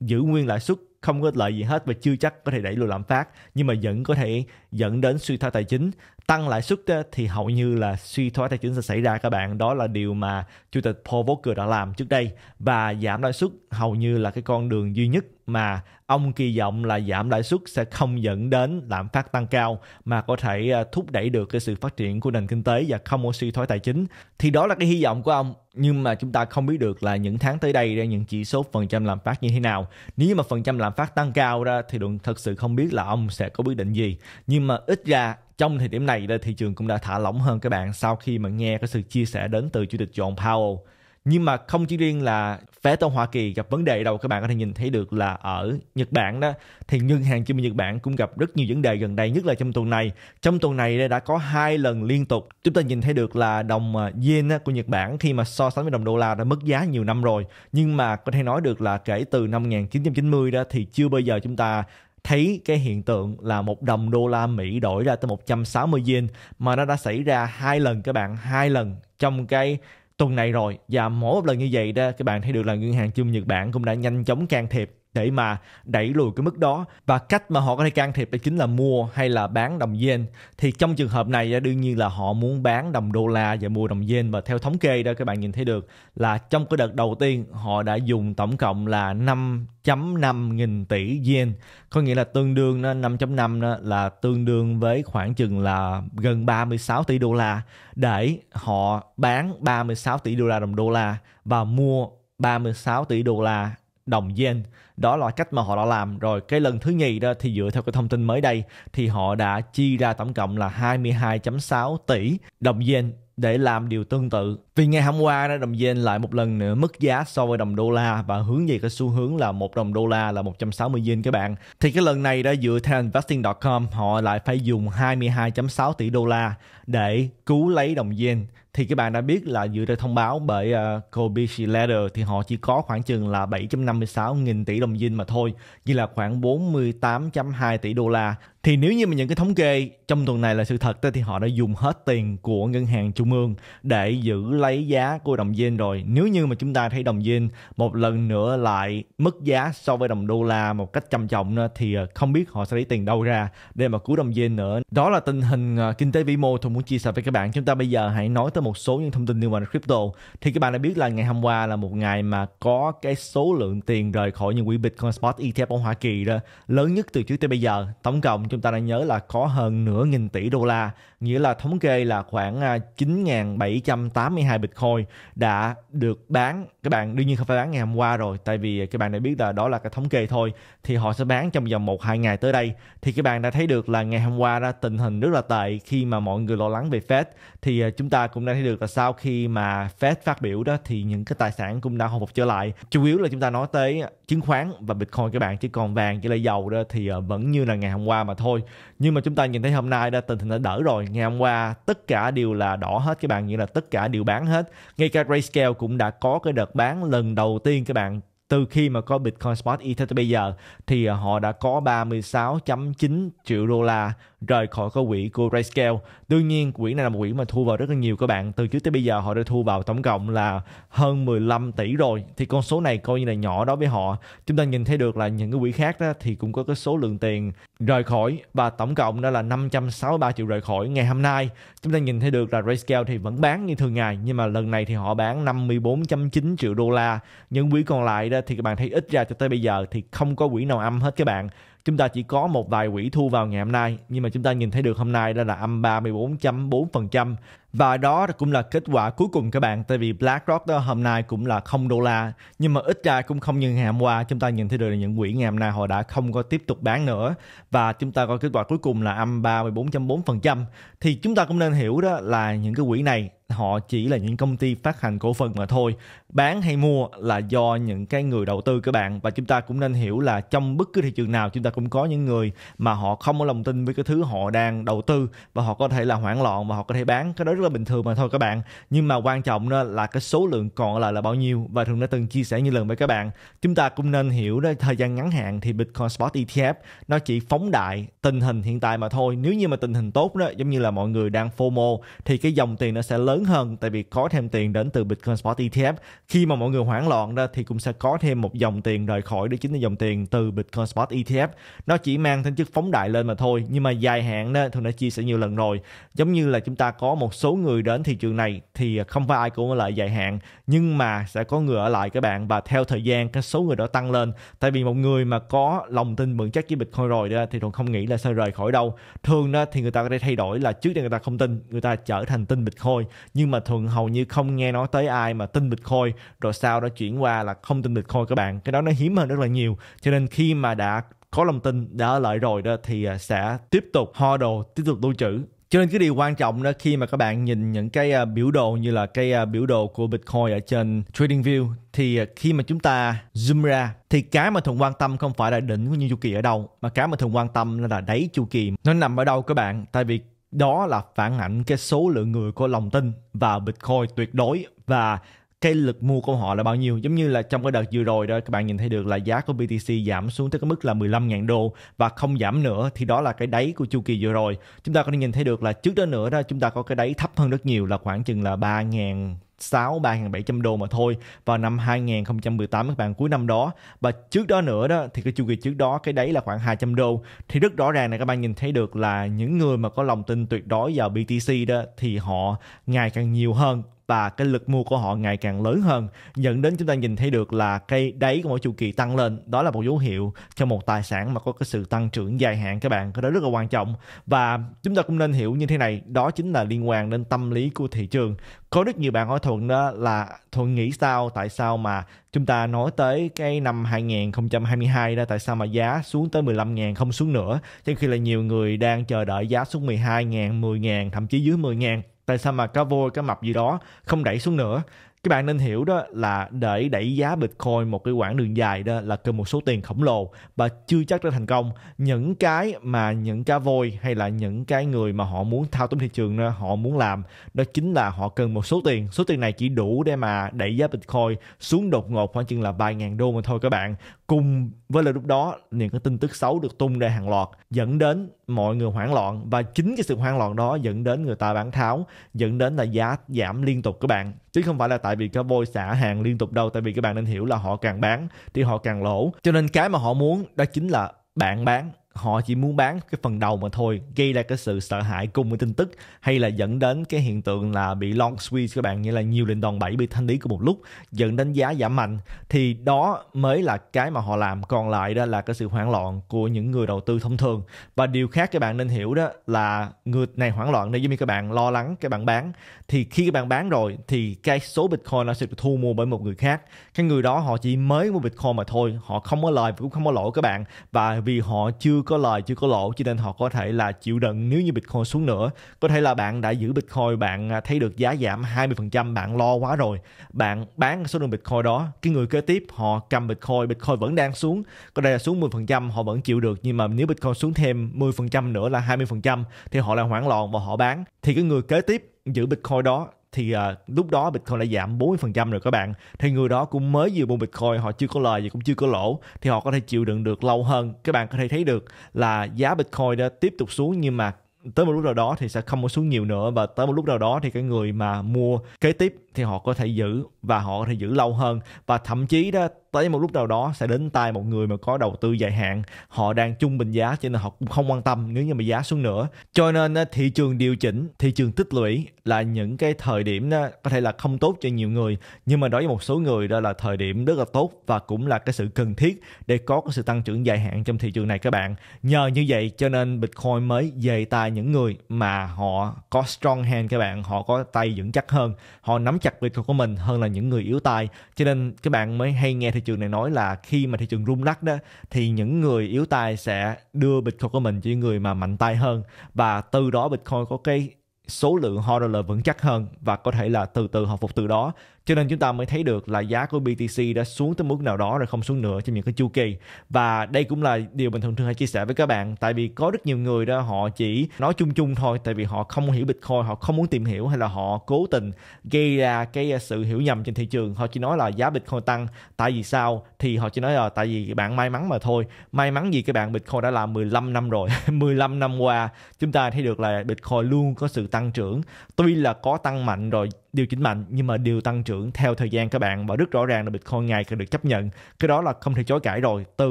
giữ nguyên lãi suất không có lợi gì hết và chưa chắc có thể đẩy lùi lạm phát nhưng mà vẫn có thể dẫn đến suy thoái tài chính tăng lãi suất thì hầu như là suy thoái tài chính sẽ xảy ra các bạn đó là điều mà chủ tịch Paul Volcker đã làm trước đây và giảm lãi suất hầu như là cái con đường duy nhất mà ông kỳ vọng là giảm lãi suất sẽ không dẫn đến lạm phát tăng cao mà có thể à, thúc đẩy được cái sự phát triển của nền kinh tế và không có suy thoái tài chính thì đó là cái hy vọng của ông nhưng mà chúng ta không biết được là những tháng tới đây ra những chỉ số phần trăm lạm phát như thế nào nếu mà phần trăm lạm phát tăng cao ra thì đừng thật sự không biết là ông sẽ có quyết định gì nhưng mà ít ra trong thời điểm này thị trường cũng đã thả lỏng hơn các bạn sau khi mà nghe cái sự chia sẻ đến từ chủ tịch John Powell nhưng mà không chỉ riêng là vé Tân Hoa Kỳ gặp vấn đề đâu các bạn có thể nhìn thấy được là ở Nhật Bản đó thì ngân hàng Trung Nhật Bản cũng gặp rất nhiều vấn đề gần đây nhất là trong tuần này trong tuần này đã có hai lần liên tục chúng ta nhìn thấy được là đồng à, yen của Nhật Bản khi mà so sánh với đồng đô la đã mất giá nhiều năm rồi nhưng mà có thể nói được là kể từ năm 1990 đó thì chưa bao giờ chúng ta thấy cái hiện tượng là một đồng đô la Mỹ đổi ra tới 160 yen mà nó đã xảy ra hai lần các bạn hai lần trong cái tuần này rồi và mỗi một lần như vậy đó các bạn thấy được là ngân hàng chung Nhật Bản cũng đã nhanh chóng can thiệp để mà đẩy lùi cái mức đó và cách mà họ có thể can thiệp đó chính là mua hay là bán đồng yen thì trong trường hợp này đương nhiên là họ muốn bán đồng đô la và mua đồng yen và theo thống kê đó các bạn nhìn thấy được là trong cái đợt đầu tiên họ đã dùng tổng cộng là 5.5 nghìn tỷ yen có nghĩa là tương đương 5.5 là tương đương với khoảng chừng là gần 36 tỷ đô la để họ bán 36 tỷ đô la đồng đô la và mua 36 tỷ đô la đồng yen đó là cách mà họ đã làm rồi cái lần thứ nhì đó thì dựa theo cái thông tin mới đây thì họ đã chi ra tổng cộng là 22.6 tỷ đồng yen để làm điều tương tự. Vì ngày hôm qua đó đồng yen lại một lần nữa mất giá so với đồng đô la và hướng về cái xu hướng là một đồng đô la là 160 yen các bạn. Thì cái lần này đó dựa theo investing.com họ lại phải dùng 22.6 tỷ đô la để cứu lấy đồng yen thì các bạn đã biết là dựa trên thông báo bởi uh, Kobe Leather thì họ chỉ có khoảng chừng là 7.56 nghìn tỷ đồng dinh mà thôi, như là khoảng 48.2 tỷ đô la. Thì nếu như mà những cái thống kê trong tuần này là sự thật thì họ đã dùng hết tiền của ngân hàng trung ương để giữ lấy giá của đồng yên rồi. Nếu như mà chúng ta thấy đồng yên một lần nữa lại mất giá so với đồng đô la một cách trầm trọng thì ờ, không biết họ sẽ lấy tiền đâu ra để mà cứu đồng yên nữa. Đó là tình hình ờ, kinh tế vĩ mô tôi muốn chia sẻ với các bạn. Chúng ta bây giờ hãy nói tới tới một số những thông tin liên quan đến crypto thì các bạn đã biết là ngày hôm qua là một ngày mà có cái số lượng tiền rời khỏi những quỹ Bitcoin Spot ETF ở Hoa Kỳ đó lớn nhất từ trước tới bây giờ. Tổng cộng chúng ta đã nhớ là có hơn nửa nghìn tỷ đô la, nghĩa là thống kê là khoảng 9.782 à, Bitcoin đã được bán. Các bạn đương nhiên không phải bán ngày hôm qua rồi, tại vì các bạn đã biết là đó là cái thống kê thôi. Thì họ sẽ bán trong vòng một hai ngày tới đây. Thì các bạn đã thấy được là ngày hôm qua ra tình hình rất là tệ khi mà mọi người lo lắng về Fed thì à, chúng ta cũng đã ta thấy được là sau khi mà Fed phát biểu đó thì những cái tài sản cũng đã hồi phục trở lại chủ yếu là chúng ta nói tới chứng khoán và Bitcoin các bạn chứ còn vàng chỉ là dầu đó thì ờ, vẫn như là ngày hôm qua mà thôi nhưng mà chúng ta nhìn thấy hôm nay đó tình hình đã đỡ rồi ngày hôm qua tất cả đều là đỏ hết các bạn nghĩa là tất cả đều bán hết ngay cả Grayscale cũng đã có cái đợt bán lần đầu tiên các bạn từ khi mà có Bitcoin Spot Ether tới bây giờ thì à, họ đã có 36.9 triệu đô la rời khỏi cái quỹ của Grayscale. Đương nhiên quỹ này là một quỹ mà thu vào rất là nhiều các bạn. Từ trước tới bây giờ họ đã thu vào tổng cộng là hơn 15 tỷ rồi. Thì con số này coi như là nhỏ đó với họ. Chúng ta nhìn thấy được là những cái quỹ khác đó thì cũng có cái số lượng tiền rời khỏi và tổng cộng đó là 563 triệu rời khỏi ngày hôm nay. Chúng ta nhìn thấy được là Grayscale thì vẫn bán như thường ngày nhưng mà lần này thì họ bán 54.9 triệu đô la. Những quỹ còn lại đó thì các bạn thấy ít ra cho tới bây giờ thì không có quỹ nào âm hết các bạn chúng ta chỉ có một vài quỹ thu vào ngày hôm nay nhưng mà chúng ta nhìn thấy được hôm nay đó là âm 34.4% và đó cũng là kết quả cuối cùng các bạn tại vì BlackRock đó hôm nay cũng là không đô la nhưng mà ít ra cũng không như ngày hôm qua chúng ta nhìn thấy được là những quỹ ngày hôm nay họ đã không có tiếp tục bán nữa và chúng ta có kết quả cuối cùng là âm 34.4% thì chúng ta cũng nên hiểu đó là những cái quỹ này họ chỉ là những công ty phát hành cổ phần mà thôi bán hay mua là do những cái người đầu tư các bạn và chúng ta cũng nên hiểu là trong bất cứ thị trường nào chúng ta cũng có những người mà họ không có lòng tin với cái thứ họ đang đầu tư và họ có thể là hoảng loạn và họ có thể bán cái đó rất là bình thường mà thôi các bạn nhưng mà quan trọng đó là cái số lượng còn lại là bao nhiêu và thường đã từng chia sẻ như lần với các bạn chúng ta cũng nên hiểu đó thời gian ngắn hạn thì Bitcoin Spot ETF nó chỉ phóng đại tình hình hiện tại mà thôi nếu như mà tình hình tốt đó giống như là mọi người đang FOMO thì cái dòng tiền nó sẽ lớn hơn tại vì có thêm tiền đến từ Bitcoin Spot ETF khi mà mọi người hoảng loạn đó thì cũng sẽ có thêm một dòng tiền rời khỏi đó chính là dòng tiền từ Bitcoin Spot ETF nó chỉ mang tính chất phóng đại lên mà thôi nhưng mà dài hạn đó thường đã chia sẻ nhiều lần rồi giống như là chúng ta có một số số người đến thị trường này thì không phải ai cũng ở lại dài hạn nhưng mà sẽ có người ở lại các bạn và theo thời gian cái số người đó tăng lên tại vì một người mà có lòng tin vững chắc với bitcoin rồi đó thì thường không nghĩ là sẽ rời khỏi đâu thường đó thì người ta có thể thay đổi là trước đây người ta không tin người ta trở thành tin bitcoin nhưng mà thường hầu như không nghe nói tới ai mà tin bitcoin rồi sau đó chuyển qua là không tin bitcoin các bạn cái đó nó hiếm hơn rất là nhiều cho nên khi mà đã có lòng tin đã ở lại rồi đó thì sẽ tiếp tục ho đồ tiếp tục lưu trữ cho nên cái điều quan trọng đó khi mà các bạn nhìn những cái à, biểu đồ như là cái à, biểu đồ của Bitcoin ở trên TradingView thì à, khi mà chúng ta zoom ra thì cái mà thường quan tâm không phải là đỉnh của những chu kỳ ở đâu mà cái mà thường quan tâm là, là đáy chu kỳ nó nằm ở đâu các bạn tại vì đó là phản ảnh cái số lượng người có lòng tin vào Bitcoin tuyệt đối và cái lực mua của họ là bao nhiêu giống như là trong cái đợt vừa rồi đó các bạn nhìn thấy được là giá của BTC giảm xuống tới cái mức là 15.000 đô và không giảm nữa thì đó là cái đáy của chu kỳ vừa rồi chúng ta có thể nhìn thấy được là trước đó nữa đó chúng ta có cái đáy thấp hơn rất nhiều là khoảng chừng là 3.000 6 3.700 đô mà thôi vào năm 2018 các bạn cuối năm đó và trước đó nữa đó thì cái chu kỳ trước đó cái đấy là khoảng 200 đô thì rất rõ ràng là các bạn nhìn thấy được là những người mà có lòng tin tuyệt đối vào BTC đó thì họ ngày càng nhiều hơn và cái lực mua của họ ngày càng lớn hơn dẫn đến chúng ta nhìn thấy được là cây đáy của mỗi chu kỳ tăng lên đó là một dấu hiệu cho một tài sản mà có cái sự tăng trưởng dài hạn các bạn cái đó rất là quan trọng và chúng ta cũng nên hiểu như thế này đó chính là liên quan đến tâm lý của thị trường có rất nhiều bạn hỏi thuận đó là thuận nghĩ sao tại sao mà chúng ta nói tới cái năm 2022 đó tại sao mà giá xuống tới 15.000 không xuống nữa trong khi là nhiều người đang chờ đợi giá xuống 12.000 10.000 thậm chí dưới 10.000 tại sao mà cá vôi cá mập gì đó không đẩy xuống nữa các bạn nên hiểu đó là để đẩy giá Bitcoin một cái quãng đường dài đó là cần một số tiền khổng lồ và chưa chắc đã thành công. Những cái mà những cá voi hay là những cái người mà họ muốn thao túng thị trường đó, họ muốn làm đó chính là họ cần một số tiền. Số tiền này chỉ đủ để mà đẩy giá Bitcoin xuống đột ngột khoảng chừng là vài ngàn đô mà thôi các bạn. Cùng với là lúc đó những cái tin tức xấu được tung ra hàng loạt dẫn đến mọi người hoảng loạn và chính cái sự hoảng loạn đó dẫn đến người ta bán tháo dẫn đến là giá giảm liên tục các bạn chứ không phải là tại vì cái voi xả hàng liên tục đâu tại vì các bạn nên hiểu là họ càng bán thì họ càng lỗ cho nên cái mà họ muốn đó chính là bạn bán họ chỉ muốn bán cái phần đầu mà thôi gây ra cái sự sợ hãi cùng với tin tức hay là dẫn đến cái hiện tượng là bị long squeeze các bạn như là nhiều lệnh đòn bẩy bị thanh lý cùng một lúc dẫn đến giá giảm mạnh thì đó mới là cái mà họ làm còn lại đó là cái sự hoảng loạn của những người đầu tư thông thường và điều khác các bạn nên hiểu đó là người này hoảng loạn để giống như các bạn lo lắng các bạn bán thì khi các bạn bán rồi thì cái số bitcoin nó sẽ được thu mua bởi một người khác cái người đó họ chỉ mới mua bitcoin mà thôi họ không có lời cũng không có lỗ các bạn và vì họ chưa có lời chưa có lỗ cho nên họ có thể là chịu đựng nếu như Bitcoin xuống nữa có thể là bạn đã giữ Bitcoin bạn à, thấy được giá giảm 20% bạn lo quá rồi bạn bán số lượng Bitcoin đó cái người kế tiếp họ cầm Bitcoin Bitcoin vẫn đang xuống có đây là xuống 10% họ vẫn chịu được nhưng mà nếu Bitcoin xuống thêm 10% nữa là 20% thì họ lại hoảng loạn và họ bán thì cái người kế tiếp giữ Bitcoin đó thì à, lúc đó Bitcoin đã giảm 40% rồi các bạn thì người đó cũng mới vừa mua Bitcoin họ chưa có lời và cũng chưa có lỗ thì họ có thể chịu đựng được lâu hơn các bạn có thể thấy được là giá Bitcoin đã tiếp tục xuống nhưng mà tới một lúc nào đó thì sẽ không có xuống nhiều nữa và tới một lúc nào đó thì cái người mà mua kế tiếp thì họ có thể giữ và họ có thể giữ lâu hơn và thậm chí đó tới một lúc nào đó sẽ đến tay một người mà có đầu tư dài hạn họ đang trung bình giá cho nên họ cũng không quan tâm nếu như mà giá xuống nữa cho nên thị trường điều chỉnh thị trường tích lũy là những cái thời điểm có thể là không tốt cho nhiều người nhưng mà đối với một số người đó là thời điểm rất là tốt và cũng là cái sự cần thiết để có cái sự tăng trưởng dài hạn trong thị trường này các bạn nhờ như vậy cho nên bitcoin mới về tay những người mà họ có strong hand các bạn họ có tay vững chắc hơn họ nắm chặt bitcoin của mình hơn là những người yếu tay cho nên các bạn mới hay nghe thì thị trường này nói là khi mà thị trường rung lắc đó thì những người yếu tay sẽ đưa Bitcoin của mình cho những người mà mạnh tay hơn và từ đó Bitcoin có cái số lượng holder vững chắc hơn và có thể là từ từ hồi phục từ đó cho nên chúng ta mới thấy được là giá của BTC đã xuống tới mức nào đó rồi không xuống nữa trong những cái chu kỳ và đây cũng là điều mình thường thường hay chia sẻ với các bạn tại vì có rất nhiều người đó họ chỉ nói chung chung thôi tại vì họ không hiểu Bitcoin họ không muốn tìm hiểu hay là họ cố tình gây ra cái à, sự hiểu nhầm trên thị trường họ chỉ nói là giá Bitcoin tăng tại vì sao thì họ chỉ nói là tại vì bạn may mắn mà thôi may mắn gì các bạn Bitcoin đã làm 15 năm rồi 15 năm qua chúng ta thấy được là Bitcoin luôn có sự tăng trưởng tuy là có tăng mạnh rồi điều chỉnh mạnh nhưng mà điều tăng trưởng theo thời gian các bạn và rất rõ ràng là Bitcoin ngày càng được chấp nhận. Cái đó là không thể chối cãi rồi từ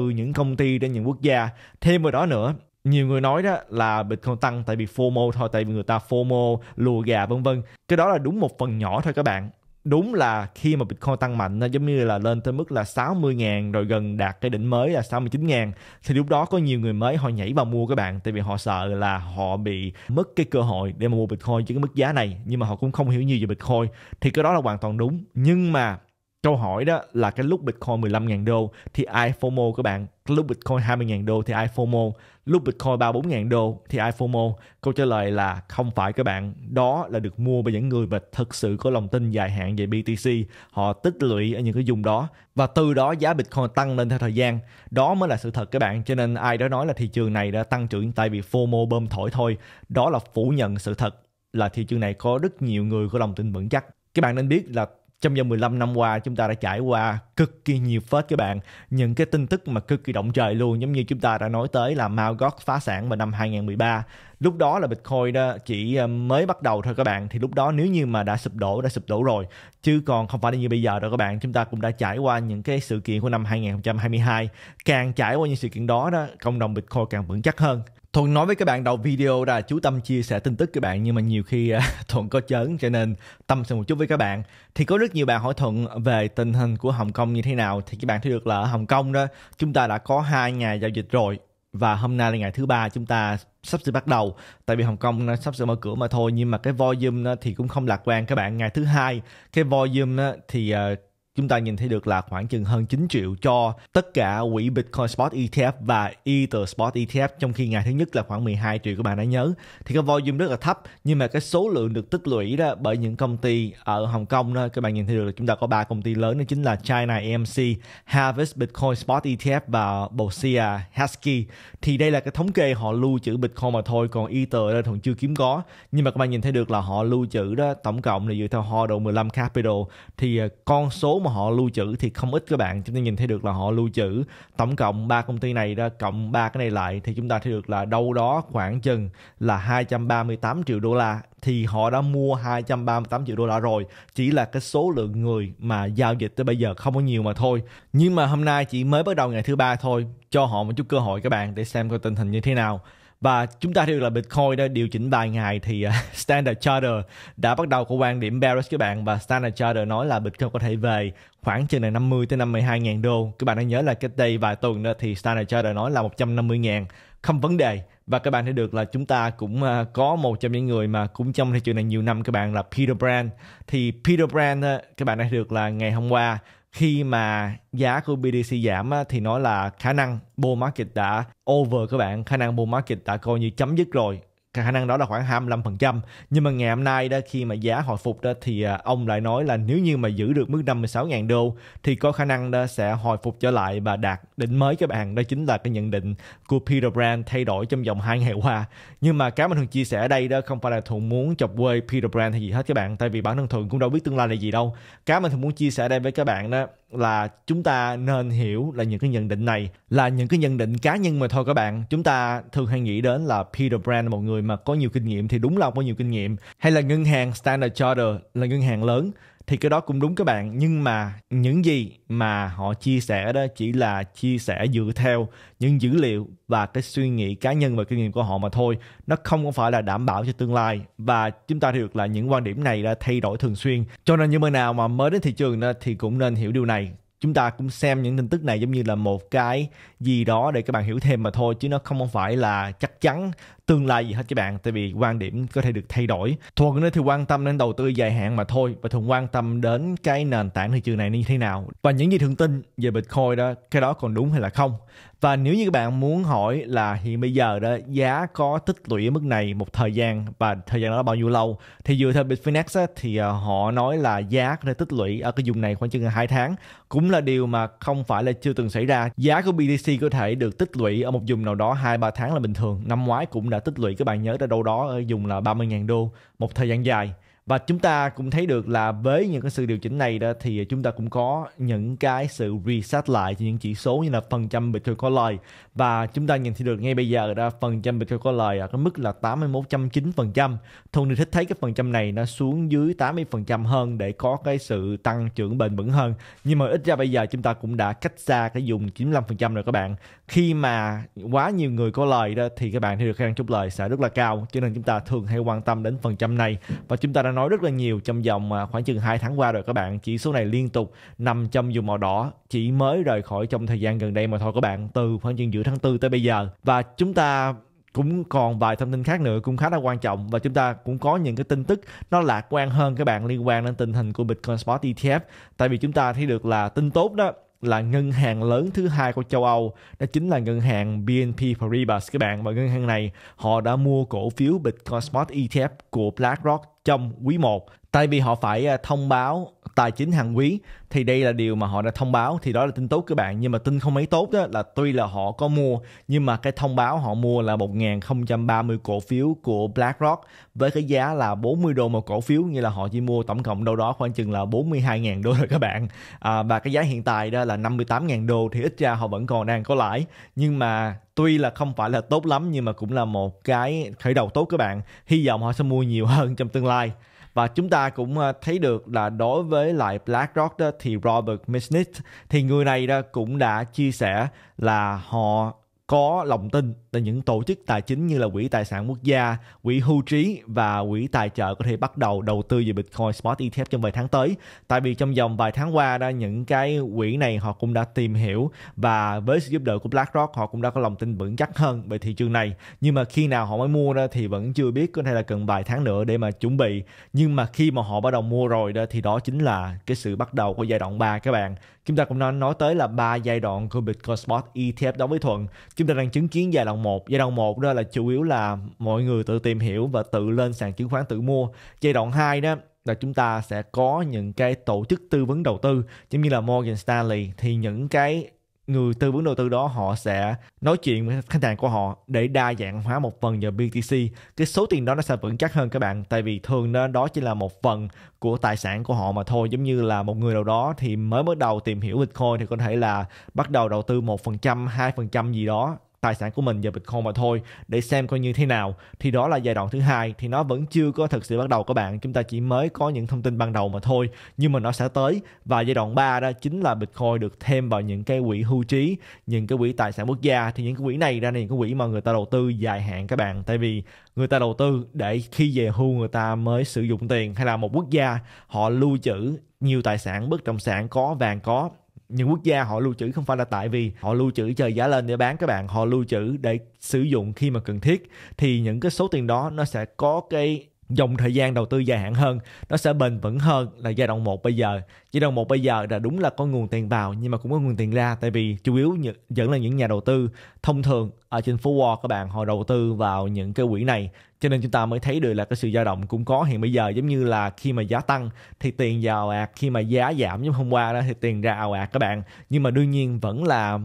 những công ty đến những quốc gia. Thêm vào đó nữa nhiều người nói đó là Bitcoin tăng tại vì FOMO thôi, tại vì người ta FOMO, lùa gà vân vân. Cái đó là đúng một phần nhỏ thôi các bạn đúng là khi mà Bitcoin tăng mạnh nó giống như là lên tới mức là 60 ngàn rồi gần đạt cái đỉnh mới là 69 ngàn thì lúc đó có nhiều người mới họ nhảy vào mua các bạn tại vì họ sợ là họ bị mất cái cơ hội để mà mua Bitcoin với cái mức giá này nhưng mà họ cũng không hiểu nhiều về Bitcoin thì cái đó là hoàn toàn đúng nhưng mà Câu hỏi đó là cái lúc Bitcoin 15.000 đô thì ai FOMO các bạn? Lúc Bitcoin 20.000 đô thì ai FOMO? Lúc Bitcoin 34.000 đô thì ai FOMO? Câu trả lời là không phải các bạn. Đó là được mua bởi những người mà thực sự có lòng tin dài hạn về BTC. Họ tích lũy ở những cái vùng đó. Và từ đó giá Bitcoin tăng lên theo thời gian. Đó mới là sự thật các bạn. Cho nên ai đó nói là thị trường này đã tăng trưởng tại vì FOMO bơm thổi thôi. Đó là phủ nhận sự thật là thị trường này có rất nhiều người có lòng tin vững chắc. Các bạn nên biết là trong vòng 15 năm qua chúng ta đã trải qua cực kỳ nhiều phết các bạn những cái tin tức mà cực kỳ động trời luôn giống như chúng ta đã nói tới là Mt. phá sản vào năm 2013 lúc đó là Bitcoin đó chỉ ờ, mới bắt đầu thôi các bạn thì lúc đó nếu như mà đã sụp đổ đã sụp đổ rồi chứ còn không phải là như bây giờ đâu các bạn chúng ta cũng đã trải qua những cái sự kiện của năm 2022 càng trải qua những sự kiện đó đó cộng đồng Bitcoin càng vững chắc hơn Thuận nói với các bạn đầu video là chú Tâm chia sẻ tin tức các bạn nhưng mà nhiều khi à, Thuận có chớn cho nên Tâm sẽ một chút với các bạn. Thì có rất nhiều bạn hỏi Thuận về tình hình của Hồng Kông như thế nào thì các bạn thấy được là ở Hồng Kông đó chúng ta đã có hai ngày giao dịch rồi và hôm nay là ngày thứ ba chúng ta sắp sửa bắt đầu tại vì Hồng Kông nó sắp sửa mở cửa mà thôi nhưng mà cái volume thì cũng không lạc quan các bạn ngày thứ hai cái volume thì à, chúng ta nhìn thấy được là khoảng chừng hơn 9 triệu cho tất cả quỹ Bitcoin Spot ETF và Ether Spot ETF trong khi ngày thứ nhất là khoảng 12 triệu các bạn đã nhớ thì cái volume rất là thấp nhưng mà cái số lượng được tích lũy đó bởi những công ty ở Hồng Kông đó các bạn nhìn thấy được là chúng ta có ba công ty lớn đó chính là China AMC, e Harvest Bitcoin Spot ETF và Bosia Husky thì đây là cái thống kê họ lưu trữ Bitcoin mà thôi còn Ether đó còn chưa kiếm có nhưng mà các bạn nhìn thấy được là họ lưu trữ đó tổng cộng là dựa theo Hodl 15 Capital thì ờ, con số mà họ lưu trữ thì không ít các bạn chúng ta nhìn thấy được là họ lưu trữ tổng cộng ba công ty này ra cộng ba cái này lại thì chúng ta thấy được là đâu đó khoảng chừng là 238 triệu đô la thì họ đã mua 238 triệu đô la rồi chỉ là cái số lượng người mà giao dịch tới bây giờ không có nhiều mà thôi nhưng mà hôm nay chỉ mới bắt đầu ngày thứ ba thôi cho họ một chút cơ hội các bạn để xem coi tình hình như thế nào và chúng ta thấy được là Bitcoin đã điều chỉnh vài ngày thì à, Standard Charter đã bắt đầu có quan điểm bearish các bạn và Standard Charter nói là Bitcoin có thể về khoảng trên là 50 tới 52 ngàn đô. Các bạn hãy nhớ là cách đây vài tuần đó thì Standard Charter nói là 150 ngàn không vấn đề và các bạn thấy được là chúng ta cũng à, có một trong những người mà cũng trong thị trường này nhiều năm các bạn là Peter Brand thì Peter Brand các bạn thấy được là ngày hôm qua khi mà giá của BDC giảm thì nó là khả năng bull market đã over các bạn khả năng bull market đã coi như chấm dứt rồi khả năng đó là khoảng 25%. Nhưng mà ngày hôm nay đó khi mà giá hồi phục đó thì à, ông lại nói là nếu như mà giữ được mức 56.000 đô thì có khả năng đó sẽ hồi phục trở lại và đạt đỉnh mới các bạn. Đó chính là cái nhận định của Peter Brand thay đổi trong vòng 2 ngày qua. Nhưng mà cá mà Thuận chia sẻ ở đây đó không phải là Thuận muốn chọc quê Peter Brand hay gì hết các bạn. Tại vì bản thân Thuận cũng đâu biết tương lai là gì đâu. cá mà Thuận muốn chia sẻ đây với các bạn đó là chúng ta nên hiểu là những cái nhận định này là những cái nhận định cá nhân mà thôi các bạn. Chúng ta thường hay nghĩ đến là Peter Brand là một người người mà có nhiều kinh nghiệm thì đúng là ông có nhiều kinh nghiệm hay là ngân hàng Standard Charter là ngân hàng lớn thì cái đó cũng đúng các bạn nhưng mà những gì mà họ chia sẻ đó chỉ là chia sẻ dựa theo những dữ liệu và cái suy nghĩ cá nhân và kinh nghiệm của họ mà thôi nó không có phải là đảm bảo cho tương lai và chúng ta được là những quan điểm này đã thay đổi thường xuyên cho nên như bên nào mà mới đến thị trường đó, thì cũng nên hiểu điều này chúng ta cũng xem những tin tức này giống như là một cái gì đó để các bạn hiểu thêm mà thôi chứ nó không phải là chắc chắn tương lai gì hết các bạn tại vì quan điểm có thể được thay đổi thuận nữa thì quan tâm đến đầu tư dài hạn mà thôi và thường quan tâm đến cái nền tảng thị trường này như thế nào và những gì thường tin về bitcoin đó cái đó còn đúng hay là không và nếu như các bạn muốn hỏi là hiện bây giờ đó giá có tích lũy ở mức này một thời gian và thời gian đó là bao nhiêu lâu thì dựa theo Bitfinex á, thì ờ, họ nói là giá có thể tích lũy ở cái vùng này khoảng chừng hai tháng cũng là điều mà không phải là chưa từng xảy ra giá của BTC có thể được tích lũy ở một vùng nào đó hai ba tháng là bình thường năm ngoái cũng đã tích lũy các bạn nhớ ra đâu đó ờ, dùng là 30.000 đô một thời gian dài và chúng ta cũng thấy được là với những cái sự điều chỉnh này đó thì chúng ta cũng có những cái sự reset lại những chỉ số như là phần trăm Bitcoin có lời và chúng ta nhìn thấy được ngay bây giờ đó phần trăm Bitcoin có lời ở cái mức là 81.9% Thôn Ni thích thấy cái phần trăm này nó xuống dưới 80% hơn để có cái sự tăng trưởng bền vững hơn nhưng mà ít ra bây giờ chúng ta cũng đã cách xa cái vùng 95% rồi các bạn khi mà quá nhiều người có lời đó thì các bạn thấy được khả năng chốt lời sẽ rất là cao cho nên chúng ta thường hay quan tâm đến phần trăm này và chúng ta đã đã nói rất là nhiều trong vòng à, khoảng chừng 2 tháng qua rồi các bạn. Chỉ số này liên tục nằm trong vùng màu đỏ, chỉ mới rời khỏi trong thời gian gần đây mà thôi các bạn, từ khoảng chừng giữa tháng 4 tới bây giờ. Và chúng ta cũng còn vài thông tin khác nữa cũng khá là quan trọng và chúng ta cũng có những cái tin tức nó lạc quan hơn các bạn liên quan đến tình hình của Bitcoin Spot ETF tại vì chúng ta thấy được là tin tốt đó là ngân hàng lớn thứ hai của châu Âu đó chính là ngân hàng BNP Paribas các bạn và ngân hàng này họ đã mua cổ phiếu Bitcoin Spot ETF của BlackRock trong quý 1 tại vì họ phải à, thông báo tài chính hàng quý thì đây là điều mà họ đã thông báo thì đó là tin tốt các bạn nhưng mà tin không mấy tốt đó là tuy là họ có mua nhưng mà cái thông báo họ mua là 1030 cổ phiếu của BlackRock với cái giá là 40 đô một cổ phiếu như là họ chỉ mua tổng cộng đâu đó khoảng chừng là 42.000 đô rồi các bạn à, và cái giá hiện tại đó là 58.000 đô thì ít ra họ vẫn còn đang có lãi nhưng mà tuy là không phải là tốt lắm nhưng mà cũng là một cái khởi đầu tốt các bạn hy vọng họ sẽ mua nhiều hơn trong tương lai và chúng ta cũng ờ, thấy được là đối với lại BlackRock đó thì Robert Misnit thì người này đó cũng đã chia sẻ là họ có lòng tin là những tổ chức tài chính như là quỹ tài sản quốc gia, quỹ hưu trí và quỹ tài trợ có thể bắt đầu đầu tư về Bitcoin Spot ETF trong vài tháng tới. Tại vì trong vòng vài tháng qua đó những cái quỹ này họ cũng đã tìm hiểu và với sự giúp đỡ của BlackRock họ cũng đã có lòng tin vững chắc hơn về thị trường này. Nhưng mà khi nào họ mới mua ra thì vẫn chưa biết có thể là cần vài tháng nữa để mà chuẩn bị. Nhưng mà khi mà họ bắt đầu mua rồi đó thì đó chính là cái sự bắt đầu của giai đoạn 3 các bạn. Chúng ta cũng nói nói tới là ba giai đoạn của Bitcoin Spot ETF đối với Thuận. Chúng ta đang chứng kiến giai đoạn đoạn 1. Giai đoạn 1 đó là chủ yếu là mọi người tự tìm hiểu và tự lên sàn chứng khoán tự mua. Giai đoạn 2 đó là chúng ta sẽ có những cái tổ chức tư vấn đầu tư giống như là Morgan Stanley thì những cái người tư vấn đầu tư đó họ sẽ nói chuyện với khách hàng của họ để đa dạng hóa một phần nhờ BTC cái số tiền đó nó sẽ vững chắc hơn các bạn tại vì thường đó, đó chỉ là một phần của tài sản của họ mà thôi giống như là một người nào đó thì mới bắt đầu tìm hiểu Bitcoin thì có thể là bắt đầu đầu tư một phần trăm hai phần trăm gì đó tài sản của mình vào Bitcoin mà thôi để xem coi như thế nào thì đó là giai đoạn thứ hai thì nó vẫn chưa có thực sự bắt đầu các bạn chúng ta chỉ mới có những thông tin ban đầu mà thôi nhưng mà nó sẽ tới và giai đoạn 3 đó chính là Bitcoin được thêm vào những cái quỹ hưu trí những cái quỹ tài sản quốc gia thì những cái quỹ này ra là những cái quỹ mà người ta đầu tư dài hạn các bạn tại vì người ta đầu tư để khi về hưu người ta mới sử dụng tiền hay là một quốc gia họ lưu trữ nhiều tài sản bất động sản có vàng có những quốc gia họ lưu trữ không phải là tại vì họ lưu trữ chờ giá lên để bán các bạn họ lưu trữ để sử dụng khi mà cần thiết thì những cái số tiền đó nó sẽ có cái dòng thời gian đầu tư dài hạn hơn nó sẽ bền vững hơn là giai đoạn 1 bây giờ giai đoạn 1 bây giờ là đúng là có nguồn tiền vào nhưng mà cũng có nguồn tiền ra tại vì chủ yếu vẫn là những nhà đầu tư thông thường ở trên phố Wall các bạn họ đầu tư vào những cái quỹ này cho nên chúng ta mới thấy được là cái sự dao động cũng có hiện bây giờ giống như là khi mà giá tăng thì tiền vào ạ khi mà giá giảm giống hôm qua đó thì tiền ra ào ạt các bạn nhưng mà đương nhiên vẫn là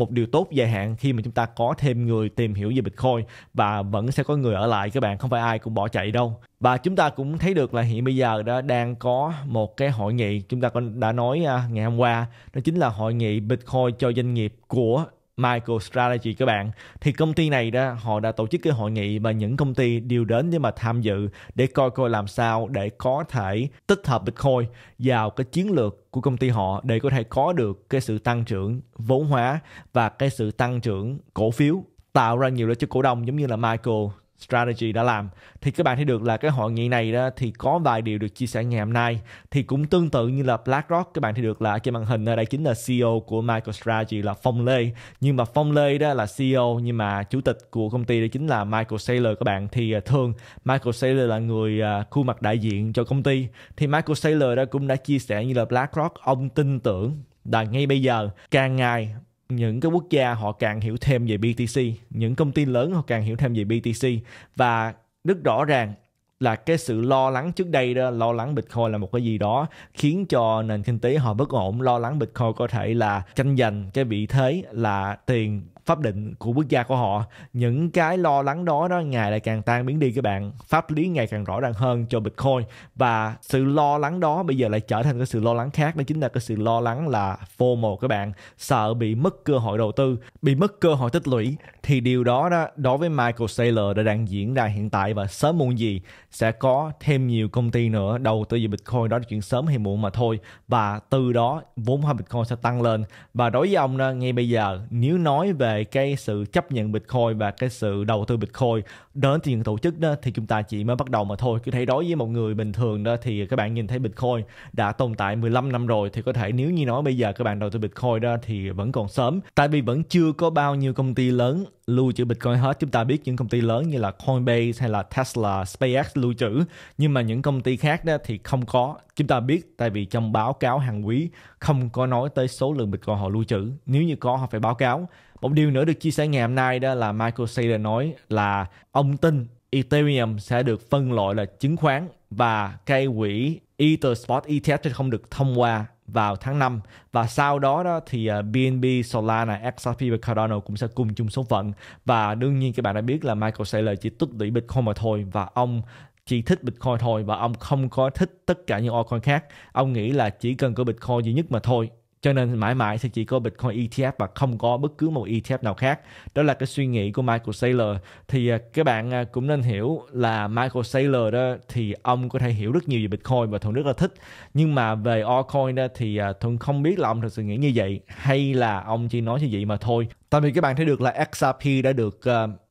một điều tốt dài hạn khi mà chúng ta có thêm người tìm hiểu về Bitcoin và vẫn sẽ có người ở lại các bạn không phải ai cũng bỏ chạy đâu và chúng ta cũng thấy được là hiện bây giờ đã đang có một cái hội nghị chúng ta đã nói à, ngày hôm qua đó chính là hội nghị Bitcoin cho doanh nghiệp của MicroStrategy các bạn thì công ty này đó họ đã tổ chức cái hội nghị mà những công ty đều đến để mà tham dự để coi coi làm sao để có thể tích hợp Bitcoin vào cái chiến lược của công ty họ để có thể có được cái sự tăng trưởng vốn hóa và cái sự tăng trưởng cổ phiếu tạo ra nhiều lợi cho cổ đông giống như là Michael Strategy đã làm thì các bạn thấy được là cái hội nghị này đó thì có vài điều được chia sẻ ngày hôm nay thì cũng tương tự như là BlackRock các bạn thấy được là trên màn hình đây chính là CEO của MicroStrategy là Phong Lê nhưng mà Phong Lê đó là CEO nhưng mà chủ tịch của công ty đó chính là Michael Saylor các bạn thì à, thường Michael Saylor là người à, khu mặt đại diện cho công ty thì Michael Saylor đó cũng đã chia sẻ như là BlackRock ông tin tưởng là ngay bây giờ càng ngày những cái quốc gia họ càng hiểu thêm về BTC, những công ty lớn họ càng hiểu thêm về BTC và rất rõ ràng là cái sự lo lắng trước đây đó lo lắng bitcoin là một cái gì đó khiến cho nền kinh tế họ bất ổn lo lắng bitcoin có thể là tranh giành cái vị thế là tiền pháp định của quốc gia của họ những cái lo lắng đó đó ngày lại càng tan biến đi các bạn pháp lý ngày càng rõ ràng hơn cho bitcoin và sự lo lắng đó bây giờ lại trở thành cái sự lo lắng khác đó chính là cái sự lo lắng là fomo các bạn sợ bị mất cơ hội đầu tư bị mất cơ hội tích lũy thì điều đó đó đối với michael saylor đã đang diễn ra hiện tại và sớm muộn gì sẽ có thêm nhiều công ty nữa đầu tư về bitcoin đó là chuyện sớm hay muộn mà thôi và từ đó vốn hóa bitcoin sẽ tăng lên và đối với ông đó, ngay bây giờ nếu nói về về cái sự chấp nhận Bitcoin và cái sự đầu tư Bitcoin đến từ những tổ chức đó thì chúng ta chỉ mới bắt đầu mà thôi. Cứ thấy đối với một người bình thường đó thì các bạn nhìn thấy Bitcoin đã tồn tại 15 năm rồi thì có thể nếu như nói bây giờ các bạn đầu tư Bitcoin đó thì vẫn còn sớm. Tại vì vẫn chưa có bao nhiêu công ty lớn lưu trữ Bitcoin hết. Chúng ta biết những công ty lớn như là Coinbase hay là Tesla, SpaceX lưu trữ. Nhưng mà những công ty khác đó thì không có. Chúng ta biết tại vì trong báo cáo hàng quý không có nói tới số lượng Bitcoin họ lưu trữ. Nếu như có họ phải báo cáo một điều nữa được chia sẻ ngày hôm nay đó là Michael Saylor nói là ông tin Ethereum sẽ được phân loại là chứng khoán và cây quỹ EtherSpot ETF sẽ không được thông qua vào tháng 5 và sau đó đó thì BNB, à, Solana, XRP và Cardano cũng sẽ cùng chung số phận và đương nhiên các bạn đã biết là Michael Saylor chỉ tích lũy Bitcoin mà thôi và ông chỉ thích Bitcoin thôi và ông không có thích tất cả những altcoin khác. Ông nghĩ là chỉ cần có Bitcoin duy nhất mà thôi cho nên mãi mãi sẽ chỉ có Bitcoin ETF và không có bất cứ một ETF nào khác đó là cái suy nghĩ của Michael Saylor thì à, các bạn à, cũng nên hiểu là Michael Saylor đó thì ông có thể hiểu rất nhiều về Bitcoin và Thuận rất là thích nhưng mà về altcoin đó thì à, Thuận không biết là ông thực sự nghĩ như vậy hay là ông chỉ nói như vậy mà thôi tại vì các bạn thấy được là XRP đã được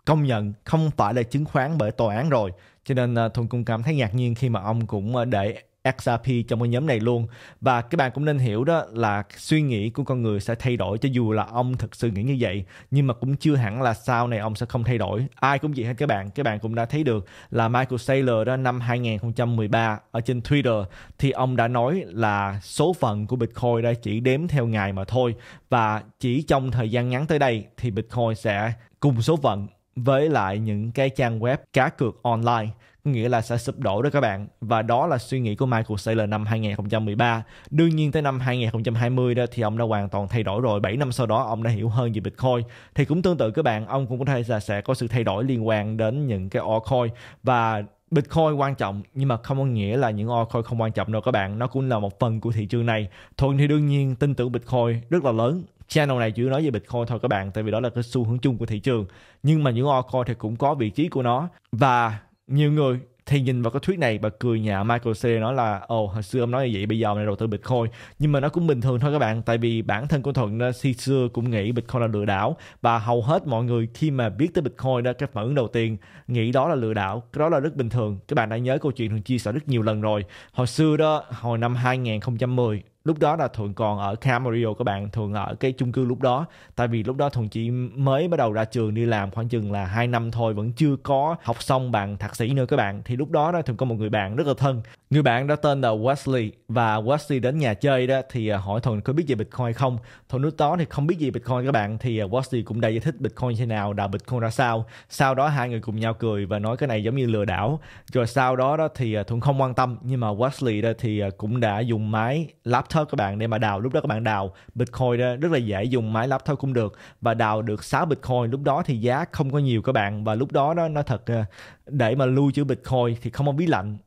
công nhận không phải là chứng khoán bởi tòa án rồi cho nên thuần cũng cảm thấy ngạc nhiên khi mà ông cũng để XRP trong cái nhóm này luôn và các bạn cũng nên hiểu đó là suy nghĩ của con người sẽ thay đổi cho dù là ông thực sự nghĩ như vậy nhưng mà cũng chưa hẳn là sau này ông sẽ không thay đổi ai cũng vậy hết các bạn các bạn cũng đã thấy được là Michael Saylor đó năm 2013 ở trên Twitter thì ông đã nói là số phận của Bitcoin đã chỉ đếm theo ngày mà thôi và chỉ trong thời gian ngắn tới đây thì Bitcoin sẽ cùng số phận với lại những cái trang web cá cược online nghĩa là sẽ sụp đổ đó các bạn và đó là suy nghĩ của Michael Saylor năm 2013 đương nhiên tới năm 2020 đó thì ông đã hoàn toàn thay đổi rồi 7 năm sau đó ông đã hiểu hơn về Bitcoin thì cũng tương tự các bạn ông cũng có thể là sẽ có sự thay đổi liên quan đến những cái altcoin và Bitcoin quan trọng nhưng mà không có nghĩa là những altcoin không quan trọng đâu các bạn Nó cũng là một phần của thị trường này Thuận thì đương nhiên tin tưởng Bitcoin rất là lớn Channel này chỉ nói về Bitcoin thôi các bạn Tại vì đó là cái xu hướng chung của thị trường Nhưng mà những altcoin thì cũng có vị trí của nó Và nhiều người thì nhìn vào cái thuyết này và cười nhà Michael C nói là ồ oh, hồi xưa ông nói như vậy bây giờ ông này đầu tư Bitcoin nhưng mà nó cũng bình thường thôi các bạn tại vì bản thân của Thuận đó, uh, khi xưa cũng nghĩ Bitcoin là lừa đảo và hầu hết mọi người khi mà biết tới Bitcoin đó uh, cái phản ứng đầu tiên nghĩ đó là lừa đảo cái đó là rất bình thường các bạn đã nhớ câu chuyện Thuận chia sẻ rất nhiều lần rồi hồi xưa đó hồi năm 2010 lúc đó là thuận còn ở Camarillo các bạn thường ở cái chung cư lúc đó tại vì lúc đó thuận chỉ mới bắt đầu ra trường đi làm khoảng chừng là hai năm thôi vẫn chưa có học xong bằng thạc sĩ nữa các bạn thì lúc đó đó thuận có một người bạn rất là thân người bạn đó tên là Wesley và Wesley đến nhà chơi đó thì à, hỏi thuận có biết gì bitcoin không thuận lúc đó thì không biết gì bitcoin các bạn thì à, Wesley cũng đã giải thích bitcoin như thế nào đào bitcoin ra sao sau đó hai người cùng nhau cười và nói cái này giống như lừa đảo rồi sau đó đó thì à, thuận không quan tâm nhưng mà Wesley đó thì cũng đã dùng máy laptop laptop các bạn để mà đào lúc đó các bạn đào bitcoin đó rất là dễ dùng máy laptop cũng được và đào được 6 bitcoin lúc đó thì giá không có nhiều các bạn và lúc đó nó nó thật ờ, để mà lưu trữ bitcoin thì không có bí lạnh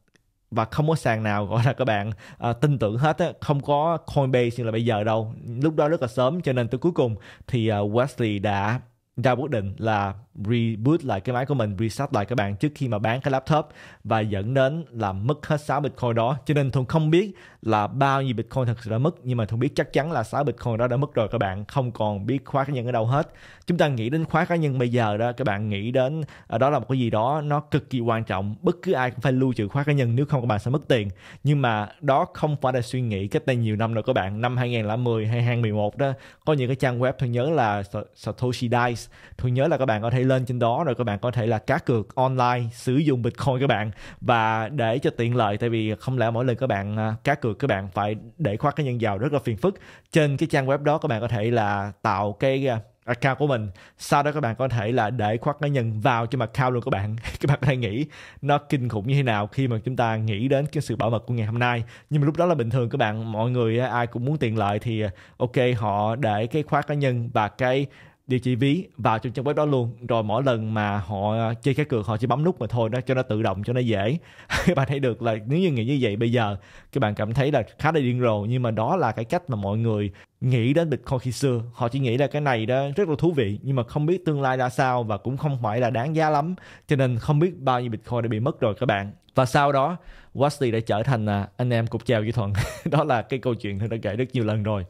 và không có sàn nào gọi là các bạn à, tin tưởng hết á, không có Coinbase như là bây giờ đâu. Lúc đó rất là sớm cho nên tới cuối cùng thì à, Wesley đã ra quyết định là reboot lại cái máy của mình, reset lại các bạn trước khi mà bán cái laptop và dẫn đến là mất hết 6 Bitcoin đó. Cho nên Thuận không biết là bao nhiêu Bitcoin thật sự đã mất nhưng mà Thuận biết chắc chắn là 6 Bitcoin đó đã mất rồi các bạn, không còn biết khóa cá nhân ở đâu hết. Chúng ta nghĩ đến khóa cá nhân bây giờ đó các bạn nghĩ đến à, đó là một cái gì đó nó cực kỳ quan trọng, bất cứ ai cũng phải lưu trữ khóa cá nhân nếu không các bạn sẽ mất tiền. Nhưng mà đó không phải là suy nghĩ cách đây nhiều năm rồi các bạn, năm 2010 hay 2011 đó có những cái trang web tôi nhớ là Satoshi Dice, tôi nhớ là các bạn có thể lên trên đó rồi các bạn có thể là cá cược online sử dụng bitcoin các bạn và để cho tiện lợi tại vì không lẽ mỗi lần các bạn à, cá cược các bạn phải để khoác cái nhân vào rất là phiền phức trên cái trang web đó các bạn có thể là tạo cái à, account của mình sau đó các bạn có thể là để khoác cá nhân vào cho mà account luôn các bạn các bạn có thể nghĩ nó kinh khủng như thế nào khi mà chúng ta nghĩ đến cái sự bảo mật của ngày hôm nay nhưng mà lúc đó là bình thường các bạn mọi người à, ai cũng muốn tiện lợi thì ok họ để cái khoác cá nhân và cái địa chỉ ví vào trong trang web đó luôn rồi mỗi lần mà họ chơi cái cược họ chỉ bấm nút mà thôi đó cho nó tự động cho nó dễ các bạn thấy được là nếu như nghĩ như vậy bây giờ các bạn cảm thấy là khá là điên rồ nhưng mà đó là cái cách mà mọi người nghĩ đến bitcoin khi xưa họ chỉ nghĩ là cái này đó rất là thú vị nhưng mà không biết tương lai ra sao và cũng không phải là đáng giá lắm cho nên không biết bao nhiêu bitcoin đã bị mất rồi các bạn và sau đó Wesley đã trở thành à, anh em cục chèo với thuận đó là cái câu chuyện tôi đã kể rất nhiều lần rồi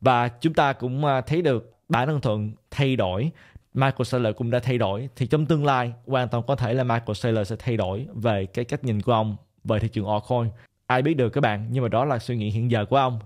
và chúng ta cũng à, thấy được bản thân thuận thay đổi Michael Saylor cũng đã thay đổi thì trong tương lai hoàn toàn có thể là Michael Saylor sẽ thay đổi về cái cách nhìn của ông về thị trường altcoin ai biết được các bạn nhưng mà đó là suy nghĩ hiện giờ của ông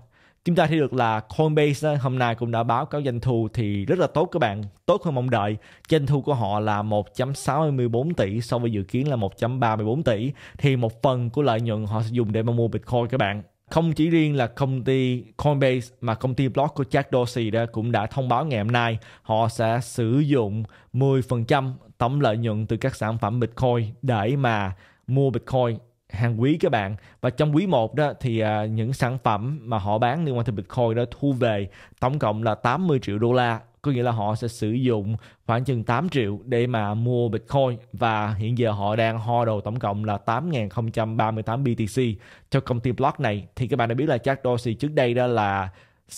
chúng ta thấy được là Coinbase hôm nay cũng đã báo cáo doanh thu thì rất là tốt các bạn tốt hơn mong đợi doanh thu của họ là 1.64 tỷ so với dự kiến là 1.34 tỷ thì một phần của lợi nhuận họ sẽ dùng để mà mua Bitcoin các bạn không chỉ riêng là công ty Coinbase mà công ty Block của Jack Dorsey đó cũng đã thông báo ngày hôm nay họ sẽ sử dụng 10% tổng lợi nhuận từ các sản phẩm Bitcoin để mà mua Bitcoin hàng quý các bạn và trong quý 1 đó thì uh, những sản phẩm mà họ bán liên quan tới Bitcoin đó thu về tổng cộng là 80 triệu đô la có nghĩa là họ sẽ sử dụng khoảng chừng 8 triệu để mà mua Bitcoin và hiện giờ họ đang ho đầu tổng cộng là 8.038 BTC cho công ty Block này thì các bạn đã biết là Jack Dorsey trước đây đó là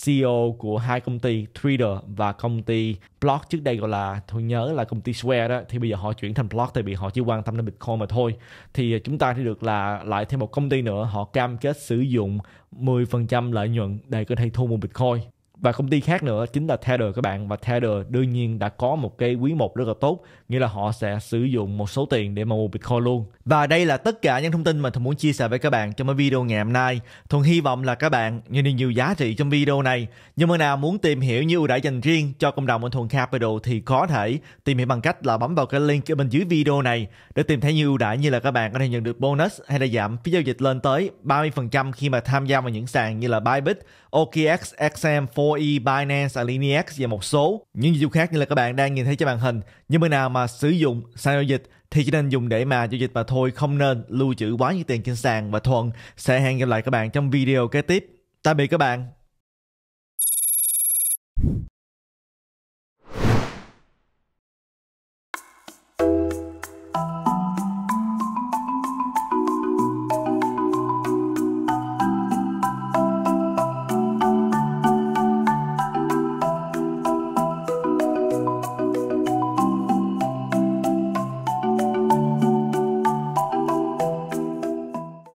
CEO của hai công ty Twitter và công ty Block trước đây gọi là tôi nhớ là công ty Square đó thì bây giờ họ chuyển thành Block tại vì họ chỉ quan tâm đến Bitcoin mà thôi thì chúng ta thì được là lại thêm một công ty nữa họ cam kết sử dụng 10% lợi nhuận để có thể thu mua Bitcoin và công ty khác nữa chính là Tether các bạn và Tether đương nhiên đã có một cái quý một rất là tốt nghĩa là họ sẽ sử dụng một số tiền để mà mua Bitcoin luôn và đây là tất cả những thông tin mà Thuận muốn chia sẻ với các bạn trong cái video ngày hôm nay Thuận hy vọng là các bạn nhận được nhiều giá trị trong video này nhưng mà nào muốn tìm hiểu như ưu đãi dành riêng cho cộng đồng của Thuận Capital thì có thể tìm hiểu bằng cách là bấm vào cái link ở bên dưới video này để tìm thấy nhiều ưu đãi như là các bạn có thể nhận được bonus hay là giảm phí giao dịch lên tới 30% khi mà tham gia vào những sàn như là Bybit OKX, XM, 4E, Binance, Alinex và một số những dịch vụ khác như là các bạn đang nhìn thấy trên màn hình. Nhưng bữa nào mà sử dụng sàn giao dịch thì chỉ nên dùng để mà giao dịch mà thôi, không nên lưu trữ quá nhiều tiền trên sàn và Thuận sẽ hẹn gặp lại các bạn trong video kế tiếp. Tạm biệt các bạn.